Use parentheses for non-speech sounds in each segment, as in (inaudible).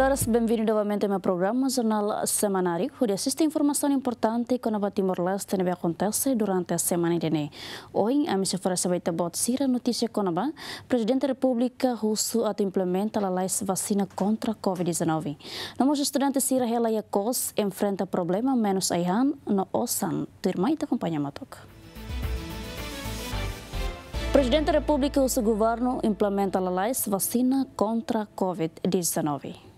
Saudara, bem-vindo novamente ao meu programa Jornal Semanário, onde assiste informação importante que no Timor-Leste também acontece durante a semana de Hoje, a missão para saber about a notícia que o presidente da República Russo ato implementa a lei vacina contra a Covid-19. Nós estudantes Sira Hela e enfrenta problema menos Aihan no OSAN. Tua irmã te acompanha, O Presidente da República e o seu governo implementam a lei vacina contra a Covid-19.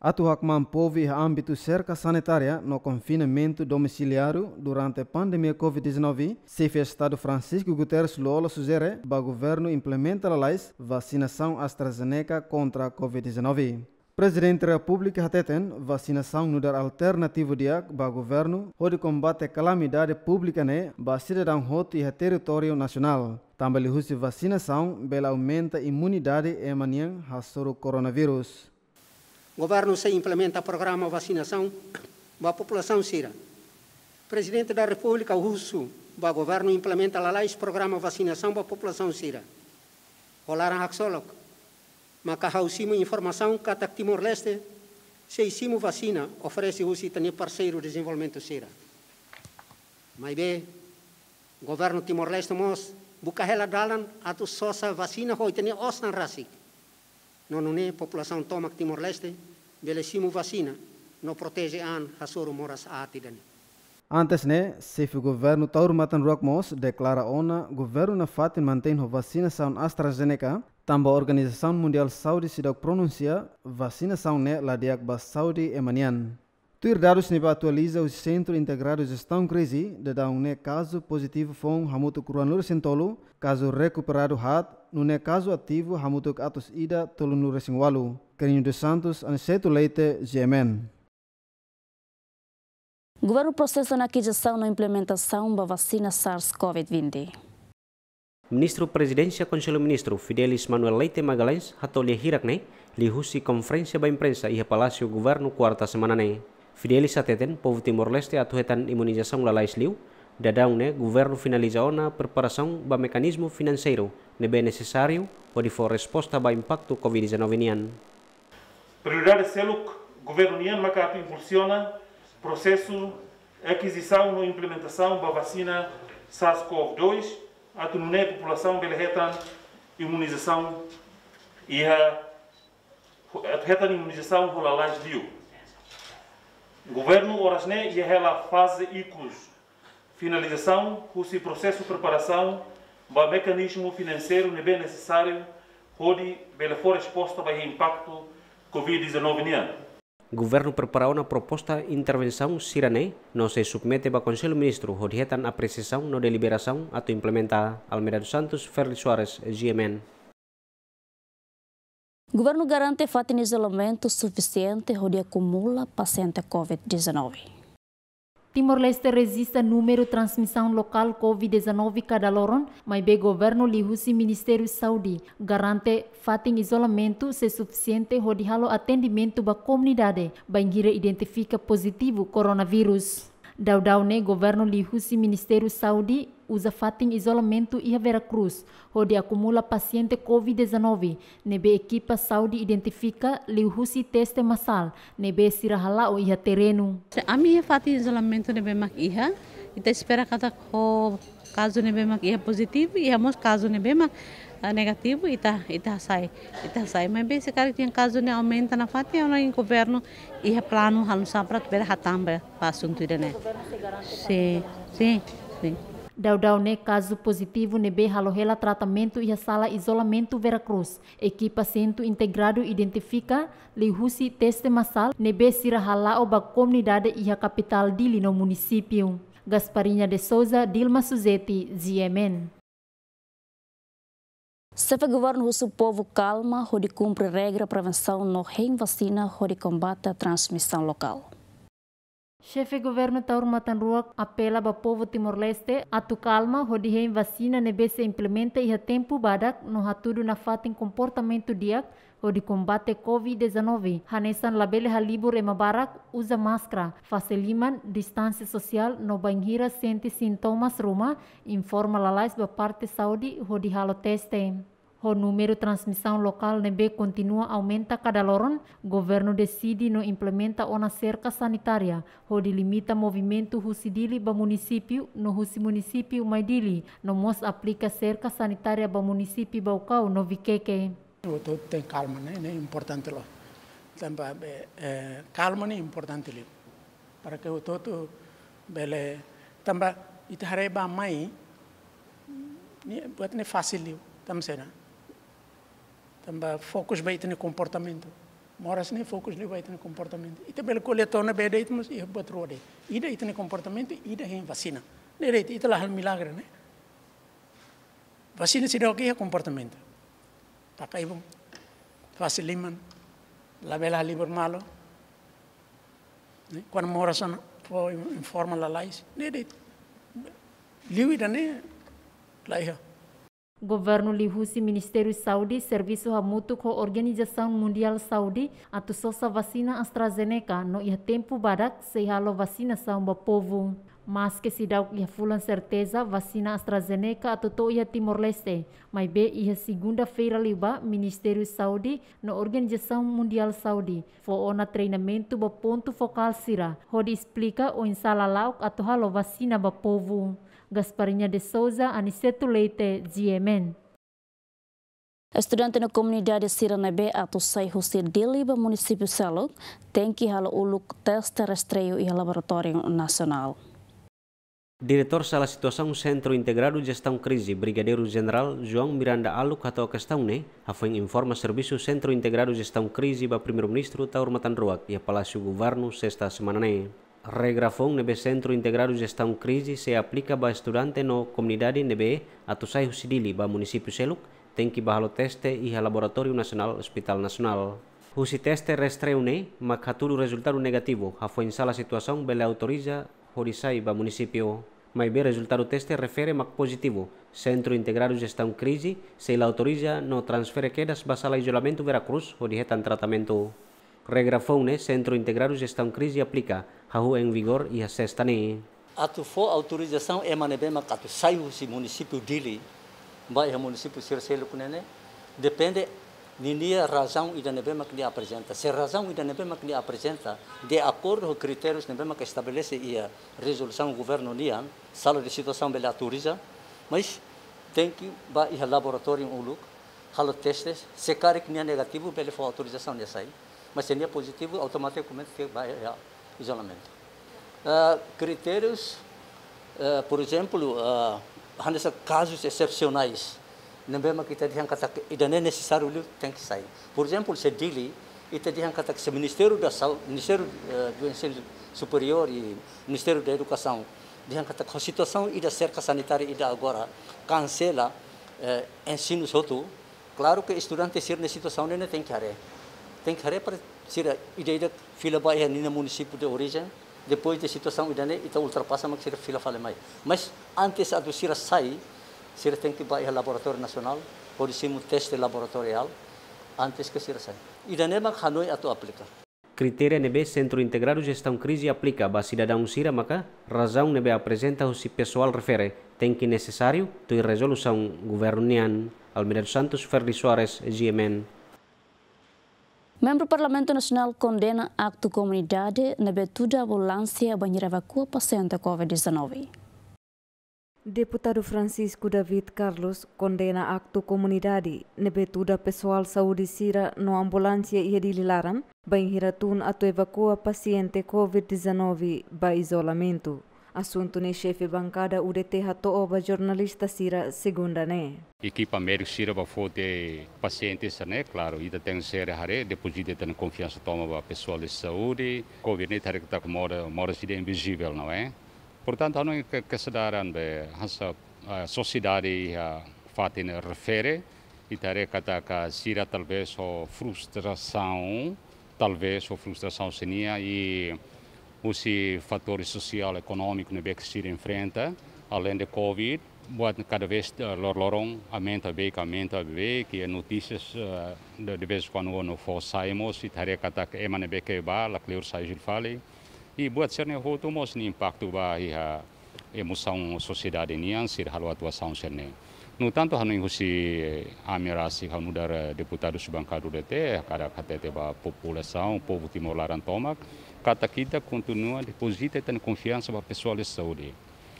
Atuhak manteve a âmbito cerca sanitária no confinamento domiciliário durante a pandemia Covid-19, chefe Estado Francisco Guterres Lola sugere que o governo implementa a lei vacinação AstraZeneca contra a Covid-19. Presidente da República Hateten, vacinação no dar alternativo dia para o governo, pode combater a calamidade pública né, para cidadão hot e território nacional. Também a vacinação, bela aumenta a imunidade e manhã, rassoro coronavírus. O governo se implementa programa vacinação da população síria. Presidente da República Russo, o governo implementa lá o programa vacinação da população síria. Raxolok. Haxolok, Macahausimo informação que Catak Timor-Leste, Seisimo vacina oferece o Citane parceiro desenvolvimento síria. Mas bem, governo Timor-Leste mos, buka hela dalan atau sosa vacina tem osan rasik. No nune população Tomac Timor-Leste, belesimu vaccina, no protege an hasuru moras atidani. Antes ne, né, chefe governo Taur Matan Rockmos declara ona governo na fatin mantém a vacina são AstraZeneca, tamba Organização Mundial Saúde se pronuncia vacina são né ladiak ba Saudi emanian. Tuir dados neba atualiza o Centro Integrado de Gestão Crise de dar um caso positivo fom hamuto kuranur sentolo, caso recuperado hat, no caso ativo hamuto atos ida tolunur singwalu. Carinho dos Santos, Anseto Leite, GMN. Governo processa na aquisição na implementação da vacina SARS-CoV-20. Ministro Presidência Conselho Ministro Fidelis Manuel Leite Magalhães, Hatolia Hirakne, lihusi conferência da imprensa e Palácio Governo quarta semana. Né? Fidelis Sateten, povo Timor-Leste, atuhetan imunização la Liu, dadão ne governo finaliza na preparação do mecanismo financeiro, ne bem necessário, para for resposta ao impacto Covid-19 nian. Prioridade seluk, governo nian macapo impulsiona processo aquisição e implementação da vacina SARS-CoV-2, atununé população belhetan imunização e a imunização rolalás Liu. Governo Orasné e Rela fase ICUS. Finalização, o processo de preparação, o mecanismo financeiro não bem necessário, onde bela for exposto ao impacto Covid-19. Governo preparou na proposta intervenção Sirane, não se submete para o Conselho Ministro, onde a apreciação na deliberação a implementar Almeida dos Santos, Ferri Soares, GMN. O governo garante fato em isolamento suficiente onde acumula paciente Covid-19. Timor-Leste resiste número de transmissão local COVID-19 cada loron, mas o governo o Ministério Saúde garante fatin isolamento se suficiente hodi halo atendimento da comunidade, bangira identifica positivo coronavírus. Daudau ne né, governo o Ministério Saúde Usa fatin isolamento e a Veracruz, onde acumula paciente Covid-19. Nebe equipa saúde identifica liuhusi teste massal, nebe sirahala o iha terreno. A minha fati isolamento nebe mak iha, e te tá espera cada caso nebe mak iha positivo e amos caso nebe mak ah, negativo ita tá, ita tá sai ita sai mas bem se cara tem caso né aumenta na fatia ou no governo e é plano halusan para ver hatamba para assunto né sim sim sim Daudau ne caso positivo nebe halohela tratamento e a sala isolamento Veracruz. Equipa centro integrado identifica lihusi teste massal nebe sirahala oba comunidade e a capital dili no município. Gasparinha de Souza, Dilma suzetti ZMN. Seve governo o povo calma, onde cumpre regra prevenção no rein vacina, onde combate a transmissão local. Chefe governo Taur Matanruak apela para o povo Timor-Leste atu calma hodihei vacina nebe se implementa e a tempo badak no hatudo na comportamento diak o de combate Covid-19. Hanesan labele halibur e mabarak usa máscara, faciliman distância social no banhira sente sintomas ruma, informa lalais ba parte saúde o de halo o número de transmissão local nebe continua aumentar cada loron. Governo decide não implementa uma cerca sanitária. O delimita movimento husidili ba município no husi município maidili. No mos aplica cerca sanitária ba município baucau no viqueque. O todo tem calma, né? É importante lá. Tampa é, calma é importante ali. Para que o todo bele tampa itareba mai ni buat ni fasil liu tam tamba focus bai tene comportamento moras nem focus ne bai tene comportamento ite bel na be y mas i bat rode ida itene comportamento e ida hen vacina ne es ita la hal milagre né? vacina se sida ok comportamento takai bom faciliman la vela libre malo quando moras ana fo informa la lais ne deit dané la laiha Governo Lihusi Ministério Saudi, Serviço Hamutu ko Organização Mundial Saudi atu sosa vacina AstraZeneca no ia tempo badak vacina vacinação ba povo. Mas que se dá ia fulan certeza vacina AstraZeneca atu to ia Timor-Leste, mas be ia segunda-feira liba Ministério Saúde no Organização Mundial Saudi, fo ona treinamento ba ponto focal sira, hodi explica o insala lauk atu halo vacina ba povo. Gasparinha de Souza Anisetulete Ziemen. Estudante na comunidade Siranabé Atussai Hussi Diliba, município Saluk, tem que halo uluk teste rastreio e laboratório nacional. Diretor salah situação Centro Integrado Gestão Crise, Brigadeiro General João Miranda Alu atau questão ne, afim informa serviço Centro Integrado Gestão Crise ba Primeiro-Ministro Taur Matanruak e Palácio Governo sexta semana ne. regrafón nebe Centro Integrado de Gestão Crise se aplica ba estudante no comunidade nebe Atusai Husidili ba município Seluk tem que bahalo teste e a Laboratório Nacional Hospital Nacional. Husi teste restreune, ne makaturu resultado negativo, a foi em sala situação bele autoriza Horisai ba município. mai be resultado teste refere mak positivo. Centro Integrado de Gestão Crise se la autoriza no transfere quedas ba sala isolamento Veracruz, ho de tratamento. regrafou-ne né? Centro Integrado Gestão Crise Aplica, rahu é em vigor e a sexta ne. Né? Atu for autorização é manebema katu saiu o município dili, vai ao município com kunene, né, depende ninia razão e da nebema que lhe apresenta. Se razão e da nebema que lhe apresenta, de acordo com critérios nebema que estabelece e a resolução do governo nian, sala de situação bela autoriza, mas tem que vai ao laboratório um look, halo testes, se cara que é negativo, bela for autorização de sair mas se é positivo, automaticamente vai ao isolamento. Uh, critérios, uh, por exemplo, uh, casos excepcionais. Não é que te dizem que tá- não é necessário, tem que sair. Por exemplo, se é Dili, e te dizem que tá- o Ministério da Saúde, Ministério do Ensino Superior e Ministério da Educação, dizem que tá a situação e da cerca sanitária e da agora cancela uh, ensino soto. Claro que estudante ser na é situação não tem que fazer tem que repartir a ideia da fila baia no município de origem, depois da situação idane, então ultrapassa mas será fila fala mais. Mas antes a doceira sai, tem que ir ao laboratório nacional, por cima um teste laboratorial, antes que será sai. Idane mas é a ato aplicar. Kriteria nebe Centro Integrado Gestão Crise aplica a cidadão Sira maka razão nebe apresenta o si pessoal refere tem que necessário de resolução governo nian. almirante Santos Ferri Soares GMN Membro Parlamento Nacional condena acto comunidade na betuda ambulância banheira evacua paciente Covid-19. Deputado Francisco David Carlos condena acto comunidade na betuda pessoal saúde sira no ambulância e dililaram banheira tun ato evacua paciente Covid-19 ba isolamento. assunto Assuntune chefe bancada UDT Hatooba jornalista Cira Segunda né. Equipa médica Cira foi de pacientes né, claro, ainda tem ser hare, depois de ter confiança toma para pessoal de saúde, governo tem que estar tá mora mora se invisível, não é? Portanto, é que é kesadaran né? be hasa sociedade fatin refere e terei que tá Cira talvez ou frustração, talvez ou frustração senia e os fatores social, econômico no né, que se enfrenta, além de Covid, cada vez eh, lor aumenta bem, aumenta bem, que as notícias eh, de vez em quando não for saímos, e tarefa kata que ema é, nebe é que é ba, la clear sai jil fale, e buat ser ne hoto mos impacto ba e a emoção sociedade nian sir halu atuação ser ne. Né. No tanto não hanu eh, husi amirasi hanu dar deputado subangkadu dete, cada katete ba população, povo timor laran Cataquida continua deposita tem confiança para a pessoa de saúde.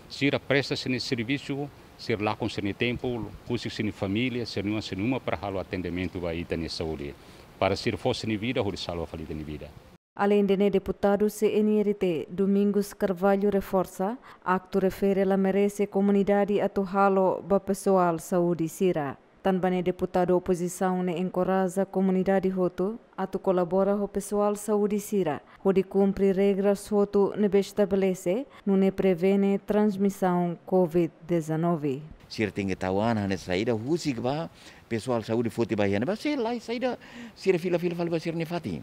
Se presta esse serviço, ser lá com seu tempo, busca-se sua família, se nenhuma numa para o atendimento vai ter saúde. Para ser fosse de vida, ou salva falida de vida. Além de deputado CNRT Domingos Carvalho reforça, acto refere la merece comunidade halo ba pessoal saúde sira. Tan bane deputado oposição ne encoraja a comunidade roto a tu colabora o pessoal saúde sira, onde cumpre regras roto ne estabelece, no ne prevene transmissão COVID-19. Sir tem tawan hane saída husig ba pessoal saúde fote ba hane ba se lá saída sir fila fila fala ba sir ne fati.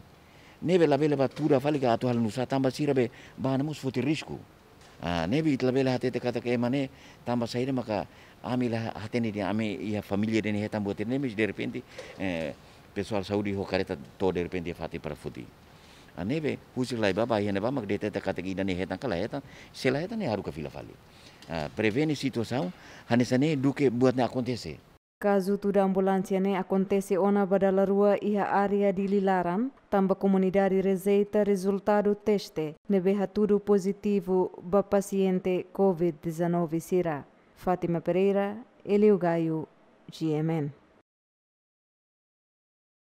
Neve la vele ba tura fala ga atual nusa tamba sir be ba namus fote risco. nebi itla bela hati kata ke emane tamba saire maka ami la hati ni dia ami ia família dene hetan buat ne de repente eh, pessoal saudi ho kareta to de repente fati para futi anebe ah, husi lai baba hene ba mak deta teka teka idane hetan kala hetan sela hetan ne haruka fila fali ah, preveni situasau hanesane duke buat buatnya akontese Caso tuda ambulância ne acontece ona rua iha área de Lilaran, tamba comunidade rezeita resultado teste, nebeha tudo positivo ba paciente COVID-19 sira. Fátima Pereira, Elio Gaio, GMN.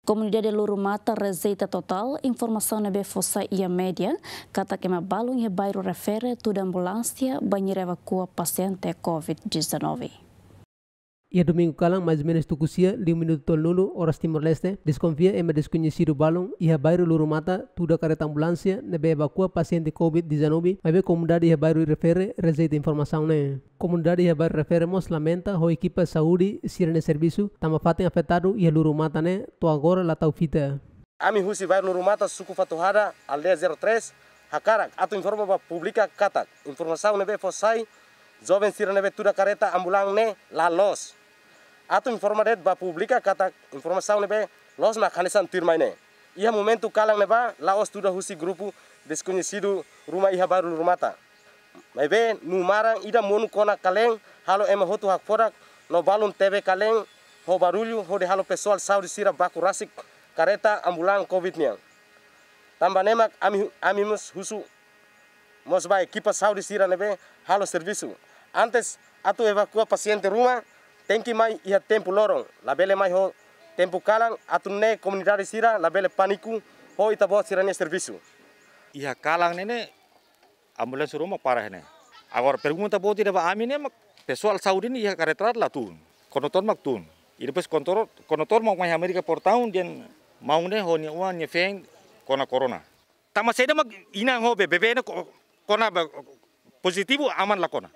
Comunidade lourumata Receita Total, informação na Befossa e a média, cata que balung e bairro refere toda ambulância banheiro evacua paciente COVID-19. Ia domingo calam mais ou menos Tucucia, de um minuto tol nulo, horas Timor-Leste, desconfia em desconhecido balão e a bairro Lurumata, tudo careta ambulância, nebe evacua paciente Covid-19, mas comunidade e a refere, receita informação né. Comunidade ia baru bairro referemos lamenta, ho equipa saúde, sirene servisu tamafatem afetado afetaru ia Lurumata mata to agora lá tau fita. Ami husi luru mata suku fatuhada, aldea 03, hakarak, atu informa ba publica katak, informação nebe fosai, jovem Neve tudo careta ambulang ne, lalos. Atum informadet ba publika kata informação nebe los na kanesan tirmaine. Ia momentu kalang neba laos tuda husi grupu desconhecido rumah iha baru rumata. nu marang ida monu kona kaleng halo ema hotu hak porak no balun TV kaleng ho barulho ho de halo pessoal saudi sira baku rasik kareta ambulan covid niang. tambah nemak ami ami mus husu mos ba kipas saudi sira nebe halo servisu. Antes atu evakuasi paciente rumah. Tengki mai ia tempu lorong labele mai ho tempu kalang atune komunitari sira labele paniku ho ita bo sira ne servisu. ia kalang nene ambulans rumah parah ne agora pergunta bo tira ba amin ne mak pessoal saudi ne ia karetrat la tun konotor mak tun ida pes konotor konotor mak mai amerika por taun den mau ne ho ne uan ne feng kona corona tama seda mak ina ho be bebe ne kona positivo aman lakona.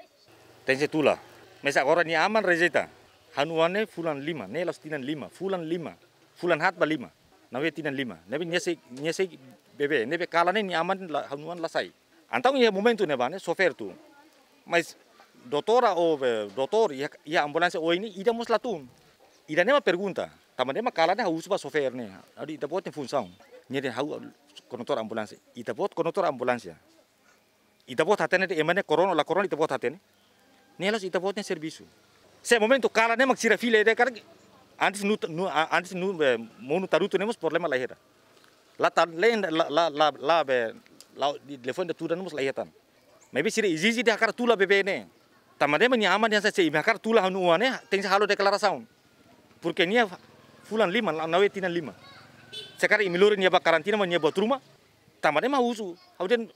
Tensi tense tula Mesak orang ni aman rezeta hanuane fulan lima nelas tinan lima fulan lima fulan hat lima nawe tinan lima nebe nyese nyese bebe nebe kalane ni aman la, hanuan lasai antau ye momento ne bane sofer tu mas dotora o eh, dotor ya ya ambulância o ini ida mos latun ida nema pergunta tama nema kalane hausu ba sofer ne adi ida bot função nyere hau konotor ambulância ida ambulansi ya, ambulância ida bot hatene emane corona la corona ida buat hatene nelas ida buatnya servisu. Se momento kala nemak sira file de kar antes nu, nu antes nu mono taruto nemos problema la hera. La ta len la la la la be la telefon de tudan nemos la hetan. Maybe sire izizi de akar tula bebe ne. Tamade mani aman yang saya akar tula hanu ane tengsa halo deklarasi. Porque nia fulan lima nawe tinan lima. Sekarang imilurin e ya ba karantina mani buat rumah. Tamade ma usu. Kemudian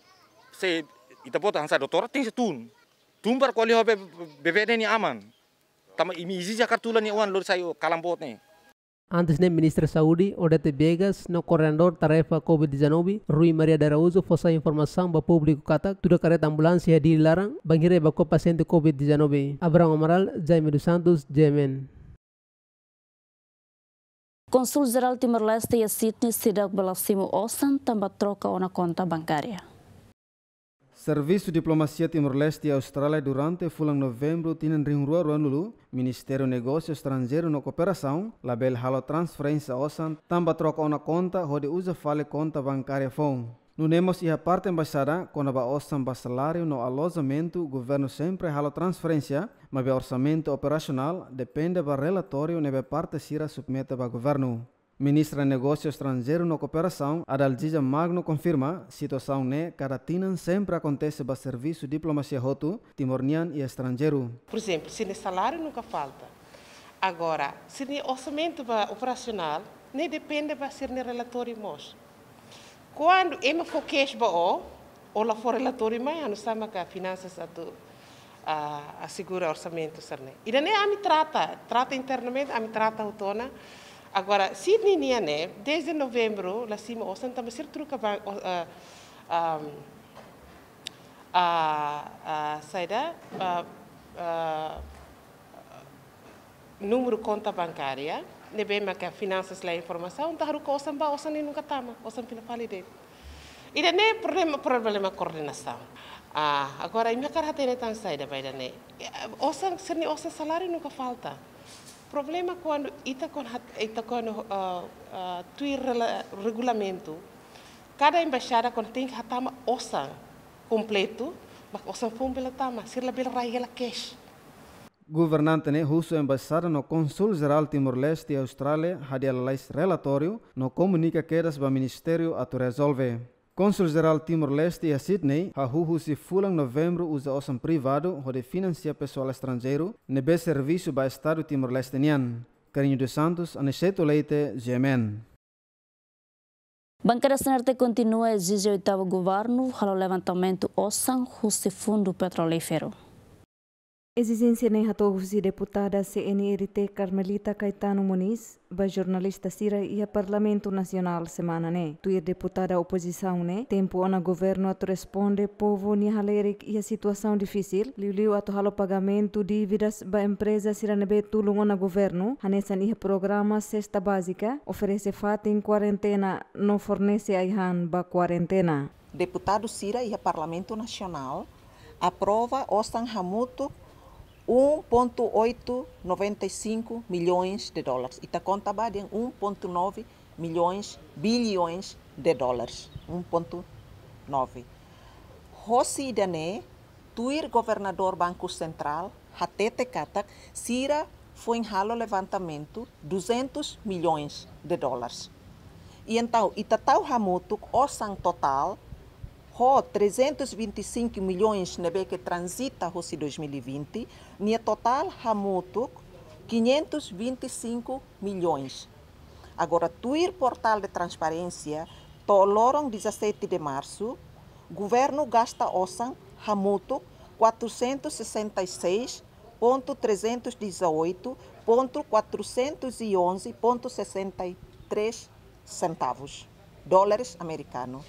saya itapota hansa doktorat tengsa tun. Tumbar kuali hobe bebe ne ni aman. ತಮ್ಮ izin Jakarta ತುಲ ನಿ one lower ಸಾಯೋ ಕಲಾಂಪೋತ್ ni. Antes minister Saudi Odete Begas no corredor tarefa COVID-19 Rui Maria Darauzo fosa Informasang ba publiku kata karet ambulansi hadi dilarang bangire ba ko paciente COVID-19 Abraham Amaral Jaime dos Santos Jemen Konsul Jeral Timor-Leste ya Sydney sidak belasimu osan tambah troka ona konta bankaria. Serviço de Diplomacia Timor-Leste e Austrália durante de novembro tinen ringrua ruanulu Ministério Negócio Estrangeiro na Cooperação, label halo transferência osan, troca uma conta, onde usa fale conta bancária fon. No Nemos e a parte embaixada, quando ba osan ba salário no alojamento, governo sempre halo transferência, mas o orçamento operacional depende do relatório nebe parte sira submeta ao governo. Ministra Negócios Estrangeiro na Cooperação, Adalgisa Magno confirma situação né caratina sempre acontece para serviço diplomacia roto, timorniano e estrangeiro. Por exemplo, se o salário nunca falta. Agora, se o orçamento operacional, nem depende para ser no relatório mos. Quando eu for queixo o, ou lá for relatório mais, não sei que a finanças a tu a, a segura orçamento, sabe? não nem a me trata, trata internamente, a me trata autônoma. Agora, se ninia né, desde novembro, lá cima, o Santa Mesir truca banco, a a a saída número conta bancária, né bem que finanças lá informação, tá ruco o samba, o samba nunca tama, o samba pila validez. E daí né problema problema coordenação. Ah, agora, a minha cara tem né, tanta saída, vai dar daí. Né. O samba, o salário nunca falta problema quando ita com ita com uh, uh, tu regulamento cada embaixada quando tem que uma osan completo mas osan fum pela tama sirla pela raia cash governante ne huso é embaixada no consul geral Timor-Leste e Austrália hadia relatório no comunica quedas o ministério a tu resolve Consul-Geral Timor-Leste e a Sydney ha huhusi fulang novembro usa osam privado hode financia pessoal estrangeiro nebe serviço ba Estado Timor-Leste nian. Carinho dos Santos, Aniceto Leite, GMN. Banqueira Senerte continua a exigir o oitavo governo para o levantamento ossam do fundo petrolífero. Exigencianay hatuw si deputada CNRT Carmelita Caetano Muniz, ba jornalista Sira e a Parlamento Nacional semana né. Tu deputada oposição né, tempo ona governo tu responde povo ni e a situação difícil, liu ato halo pagamento dívidas ba empresa Sira nebe tulung ona governo, hanesan e programa cesta básica, oferece fat em quarentena, não fornece aihan ba quarentena. Deputado Sira e a Parlamento Nacional aprova Ostan Hamuto 1.895 milhões de dólares. E está contado em 1.9 milhões, bilhões de dólares. 1.9. Rossi Dané, tuir governador Banco Central, Hatete Katak, Sira foi em ralo levantamento 200 milhões de dólares. E então, Itatau Ramutuk, o total, ho 325 milhões na que transita hoje 2020, nia total hamutuk 525 milhões. Agora, tuir portal de transparência, toloram 17 de março, governo gasta osan hamutuk 466.318.411.63 centavos, dólares americanos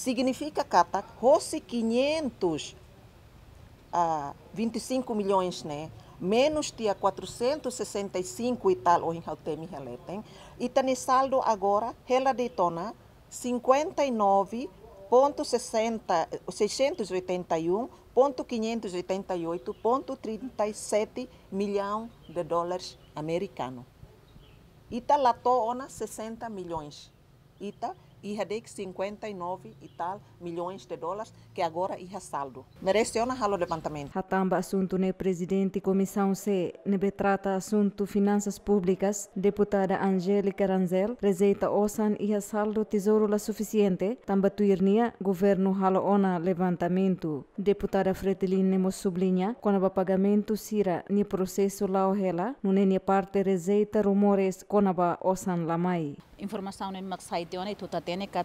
significa Cata rosse 500 a 25 milhões, né? Menos tinha 465 e tal, ou em Hautemi Heleten. E tem saldo agora, ela detona 59.681.588.37 milhão de dólares americanos. E latou ona 60 milhões. Ita ia de 59 e tal milhões de dólares que agora ia saldo. Mereciona o levantamento. tamba assunto ne né, presidente comissão C, ne né, trata assunto finanças públicas, deputada Angélica Ranzel, receita osan ia saldo tesouro la suficiente, tamba tuirnia, governo halo ona levantamento. Deputada Fretilin nemo sublinha, quando pagamento sira ni processo não é nune parte receita rumores quando o osan mai informação em Maxaitione, né? Tutatene, que o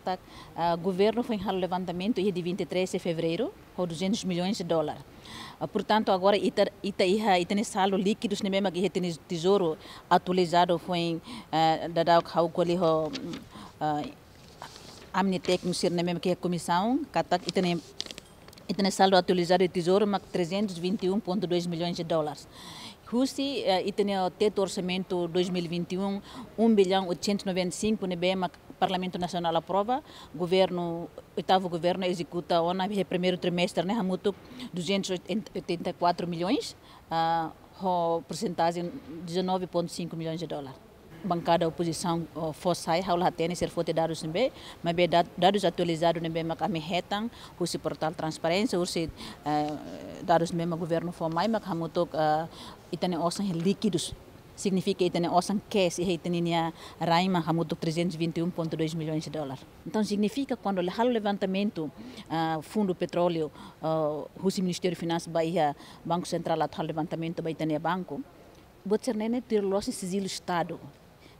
ah, governo foi um levantamento de 23 de fevereiro, com 200 milhões de dólares. Ah, portanto, agora ita ita iha itene salo líquidos nem mesmo que itene tesouro atualizado foi ah, da da o quali é ho amne técnico sir mesmo que a comissão katak itene itene saldo atualizado de tesouro mac 321.2 milhões de dólares. Rússia eh, e tem até orçamento 2021 1 bilhão 895 no BEMA Parlamento Nacional aprova, governo, oitavo governo executa ona primeiro trimestre, né, hamuto 284 milhões, a uh, porcentagem 19.5 milhões de dólares bancada oposição uh, eh, fossai haula hatene ser fote dados nbe, mas be dados atualizados be mak ame hetan husi portal transparência husi uh, eh, dados be mak governo formai mak hamutok eh, itane osan líquidos significa itane osan cash e itane nia raima hamutok 321.2 milhões de dólares então significa quando o levantamento uh, fundo petróleo uh, husi ministério finanças bahia banco central halo levantamento bahia itane banco Botsernenet tirou-se sigilo Estado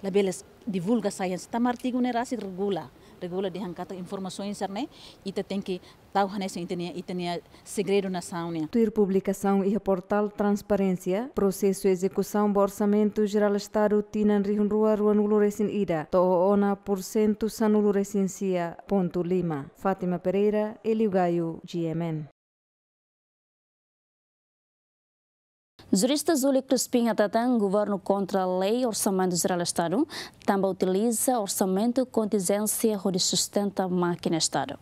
labeles divulga science tamartigo ne rasi regula regula de hangkata informações né ita tem que tal hanese itenia itenia segredo na saunia tuir publicação e portal transparência processo execução do orçamento geral estado tinan rihun rua rua nuluresin ida to ona por cento sanuluresin sia ponto lima Fátima Pereira Elio GMN Jurista Zuli Crispim Atatan, governo contra a lei Orçamento Geral Estado, também utiliza orçamento contingência onde sustenta a máquina Estado.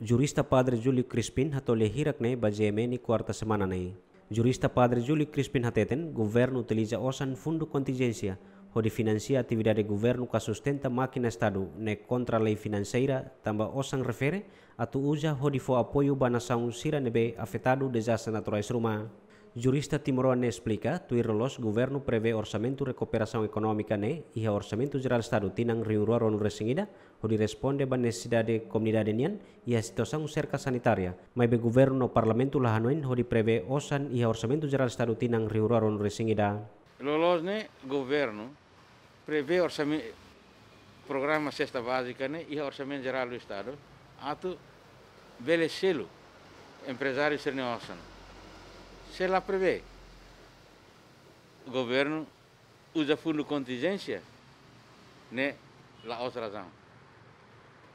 Jurista Padre Júlio Crispim hatole hirakne bajemeni quarta semana nei. Jurista Padre Júlio Crispim hateten, governo utiliza orçan fundo contingência onde financia atividade governo que sustenta máquina Estado ne né, contra lei financeira também osan refere atu uja onde for apoio ba nação sira nebe afetado desastre naturais rumah. Jurista timorano explica, tuirrolos governo prevê orçamento recuperação econômica ne né? e o orçamento geral estado tinang riuruaro no resingida, onde responde ba necessidade comunidade nian e a situação cerca sanitária. Mas be governo no parlamento lahanoin, onde prevê osan e o orçamento geral estado tinang riuruaro no resingida. Lolos né governo prevê orçamento programa cesta básica ne né? e o orçamento geral do estado, ato belecelo empresário ser neosan se lá prevê. O governo usa fundo contingência, né? Lá outra razão.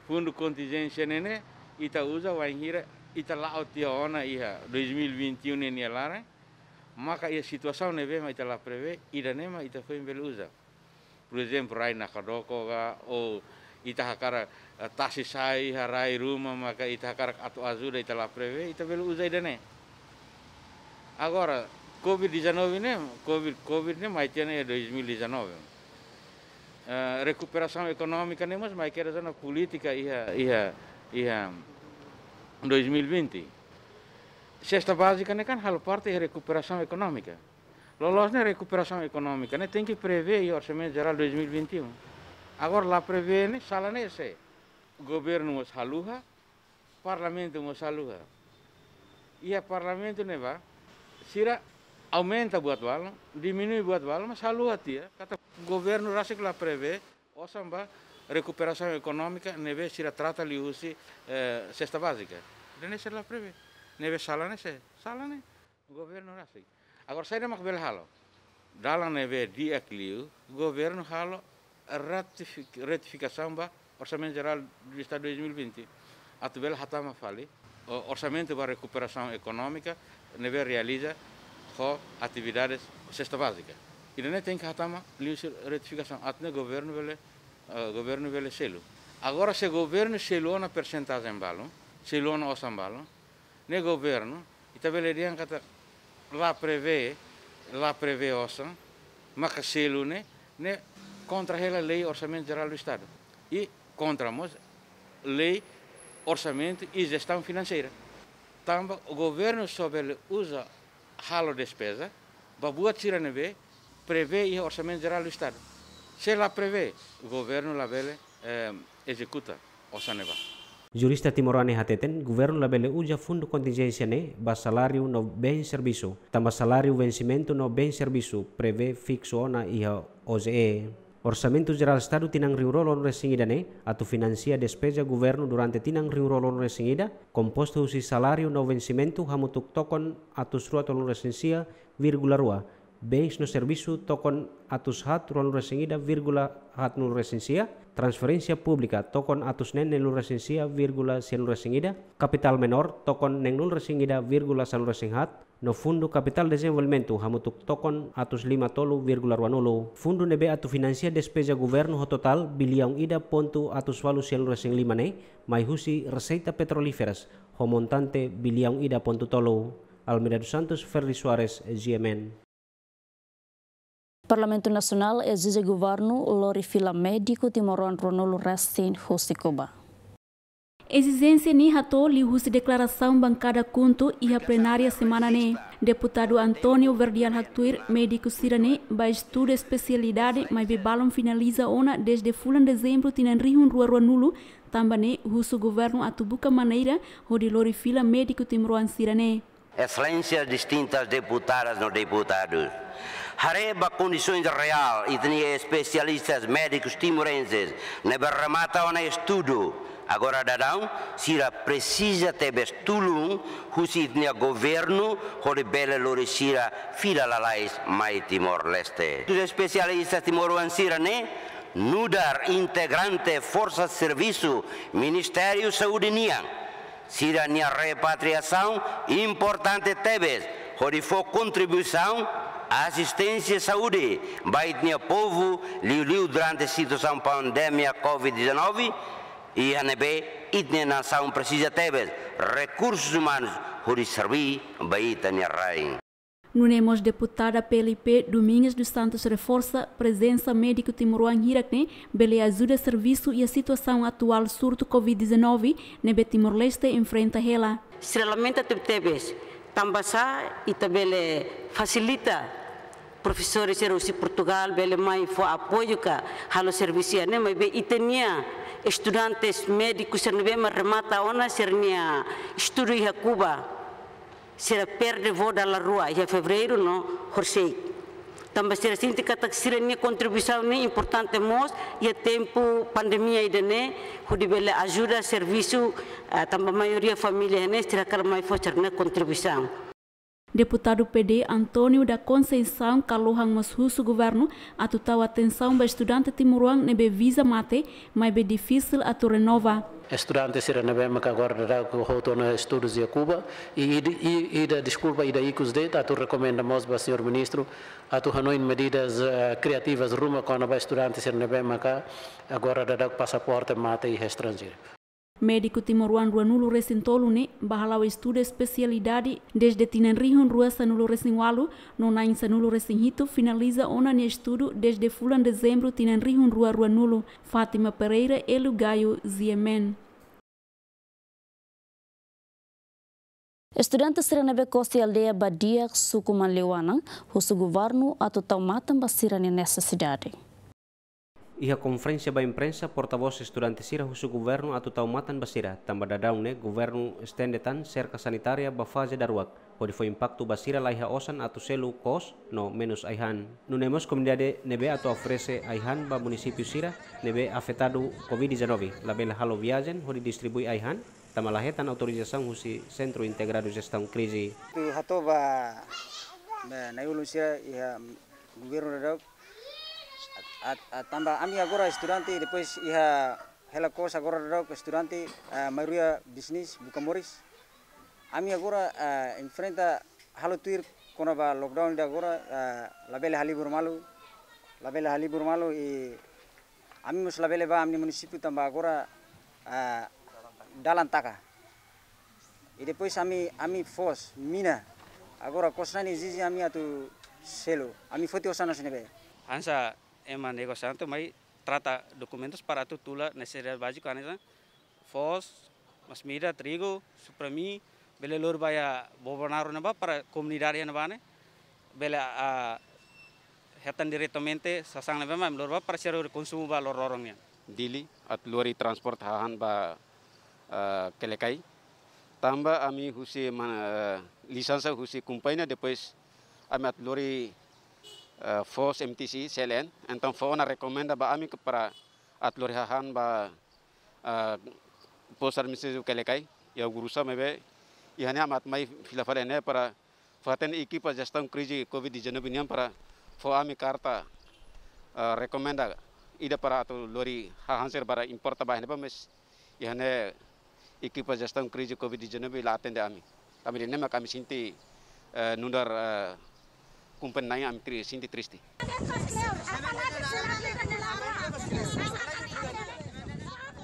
Fundo contingência, né? né? Ita usa, vai rir, ita lá o tiona, ia 2021, né? Lá, né? Maka ia situação, né? Vê, ita lá prevê, ida, né? Mas ita foi em Belusa. Por exemplo, Rai Nakadoko, ou ita hakara tasi sai harai ruma, maka ita hakara atu azura, ita lá prevê, ita Belusa, ida, né? Agora, Covid-19, né? Covid, Covid, né? Mas tinha 2019. Uh, ah, recuperação econômica, né? Mas mais que era na política, ia, ia, ia 2020. Sexta básica, né? Can parte é recuperação econômica. Lolos, né? Recuperação econômica, né? Tem que prever o orçamento geral 2021. Agora lá prevê, né? Sala nesse. Governo nos saluja, parlamento nos saluja. E o parlamento, né? Vai Sira aumenta buat balma, diminui buat balma, selalu hati ya. Kata governo rasikla prevê, osamba recuperação econômica, neve sira trata liusi eh, cesta básica. Neve la prevê. Neve salane se, salane governo rasik. Agora sai na makbel halo. Dalam neve dia kliu, governo halo ratific, ratificação ba orçamento geral do estado de 2020. Atubel hatama fali, orçamento para recuperação econômica, never realiza só atividades cesta básica. E não tem que hatama livre retificação, até o governo vele, eh, governo vele selo. Agora se o governo selou na percentagem balo, selou na osan balo, ne governo, e também lhe diam que lá prevê, lá prevê osan, mas selo ne, ne contra a lei orçamento geral do Estado. E contra a lei orçamento e gestão financeira. Тамба governo sobre usa ralo despesa, babua tirane ve, prevê e orçamento geral do Estado. Se lá prevê, o governo lá vele eh, executa, orçaneva. Jurista timorane hateten, governo labele uja fundo contingência ne, ba salário no bem serviço, tamba salário vencimento no bem serviço, prevê fixo Orsamento Geral Estado tinang resingida ne atau finansia despeja governo durante tinang Rolon resingida, composto usi salário no vencimento hamutuk tokon atus rua tolon resensia virgula rua, beis no servisu tokon atus hat rolon resingida virgula hat nul resensia transferência pública tokon atus nen nul resensia virgula sen resingida capital menor tokon neng nul resingida virgula san recinghat, no fundo capital desenvolvimento hamutuk tokon atus lima tolu virgula wanolo fundo nebe atu finansia despeja governo ho total biliang ida pontu atus walu sian reseng lima ne mai husi reseita petroliferas ho montante biliang ida pontu tolu Almeida dos Santos, Ferri suarez GMN. Parlamento Nacional exige governo lori fila médico timoron Ronolo Rastin Husi Exigência ni ratou liu-se declaração bancada conto e a plenária semana né. Deputado Antônio Verdial Hactuir, médico sirane, vai estudo especialidade, mas balão finaliza ona desde fulan dezembro tinan um rua nulo, também russo governo atubuca maneira, rodilori fila médico timruan sirane. Excelências distintas deputadas no deputado reba condições real e tinha especialistas médicos timorenses. Neba remata na estudo. Agora, Dadão, se precisa ter tulum, se tinha governo, hore bele lore sira fila lalais mai Timor-Leste. Os especialistas timoruansira, né? Nudar, integrante, força de serviço, Ministério Saúde Nian. Sira Nia repatriação, importante tebes, hore foi contribuição a assistência à saúde o povo liu-liu durante a situação pandemia Covid-19 e a nebe itne nação precisa ter recursos humanos para servir baitnia No Nemos deputada PLP Domingos dos Santos reforça presença médico timoruan Hirakne né? bele ajuda serviço e a situação atual surto Covid-19 nebe Timor-Leste enfrenta ela. Estrelamente teve tambasa ita bele fasilita professores erusi Portugal bele mai fo apoyo ka halo servisia ne mai be itenia estudantes médicos serbe ma remata ona sernia estudo ia Cuba será perde vou da la rua ia fevereiro no Horsei Também tambasira sinti kataksira ni contribuição é importante e a tempo pandemia o nível é, ajuda serviço eh, também maioria família né tira mais foi ter contribuição Deputado PD Antônio da Conceição Kalohang Mashusu Governo atutau atenção para estudante timuruang nebe visa mate, mas é difícil a tu renova. Estudante será nebe maka agora da roto na estudos de Cuba e e da desculpa e da icus de a tu recomenda mos ba senhor ministro a tu hanoin medidas eh, criativas rumo a quando a estudante será nebe maka agora o passaporte mate e estrangeiro. Médico timoruan resin tolune, bahalau estude especialidade desde Tinenrihon rua sanulo resinwalu nonain resin resinhito finaliza ona ne estudo desde deci fulan dezembro Tinenrihon rua nulu. Fátima Pereira Elu Gaio Ziemen. Estudante serenebe costa aldeia Badia Sucuman Leuana, o governo atutou matam basira cidade. Ia konferensi ba imprensa porta-vozes durante Sirahus o governo taumatan basira, tamba dadaune governo estendetan serka sanitaria ba fase daruak, onde foi basira laiha osan atau selu kos no menos aihan. Nunemos komendade nebe atau ofrece aihan ba município Sira nebe afetado COVID-19, labela halo viagen onde distribui aihan, tamba lahetan autorização husi sentro Integrado Gestão krisi. Tu hatoba na iulun Sira iha governo Tambah ami agora estudante depois ia hela kos agora dog estudante uh, maioria bisnis buka moris ami agora uh, enfrenta halo tuir kona ba lockdown de agora uh, labele hali burmalu labele hali burmalu i ami mus labele ba ami munisipu tamba agora uh, dalan taka e depois ami ami fos mina agora kosani zizi ami atu selo ami foti osana be. ansa ema tu mai trata documentos para tutula baju básicas itu fos mas mira trigo suprami bela lor baya bobonaro neba para komunidari neba ne bele a ah, hetan diretamente sasang neba mai ba para seru konsumu ba lor lorong ya dili at lori transport hahan ba ah, kelekai tambah ami husi mana lisansah lisansa husi kumpainya depois ami at lori uh, eh, FOS MTC CLN então fona recomenda ba ami para atlori hahan ba uh, eh, post administrativo kelekai ya gurusa mebe ihane amat mai filafale ne para faten iki pa jastam kriji covid 19 niam para fo ami karta uh, eh, recomenda ida para atu lori hahanser para importa ba hene pa mes ihane iki pa jastam kriji covid 19 la atende ami kami dene kami sinti uh, nundar uh, kumpenai am tri sinti tristi.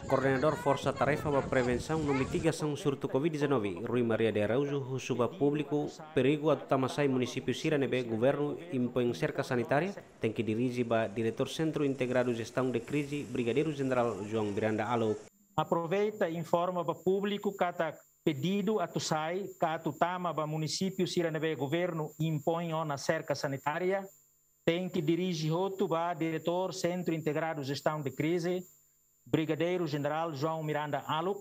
Koordinator Força Tarefa para Prevenção e Mitigação Surto Covid-19, Rui Maria de Araújo, Rusuba Público, Perigo a Tamasai, Município Siranebe, Governo impõe cerca sanitária, tem que dirigir para Diretor Centro Integrado de Gestão de Crise, Brigadeiro General João Miranda Alo. Aproveita e informa para o público que pedido a TUSAI, Tutama, o município, Siranebe, governo, impõe na cerca sanitária, tem que dirigir o diretor, Centro Integrado Gestão de Crise, Brigadeiro General João Miranda Alup,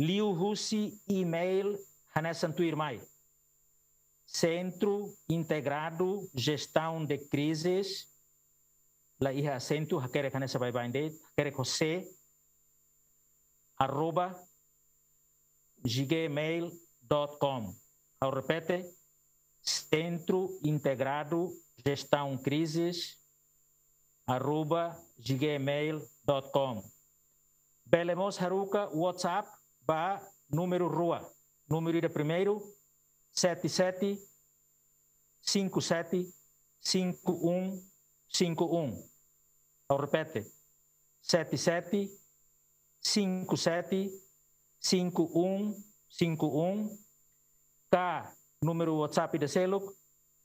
Liu Russi, e-mail, Hanessan Tuirmai. Centro Integrado Gestão de Crises, la iha centro, hakere kanessa bai bai nde, hakere kose, arroba, gmail.com. Ao repete, Centro Integrado Gestão Crises, arroba gmail.com. Belemos Haruka, WhatsApp, ba número rua, número de primeiro, 77 5151. Ao repete, 77 5151. Tá, número WhatsApp da Celuc,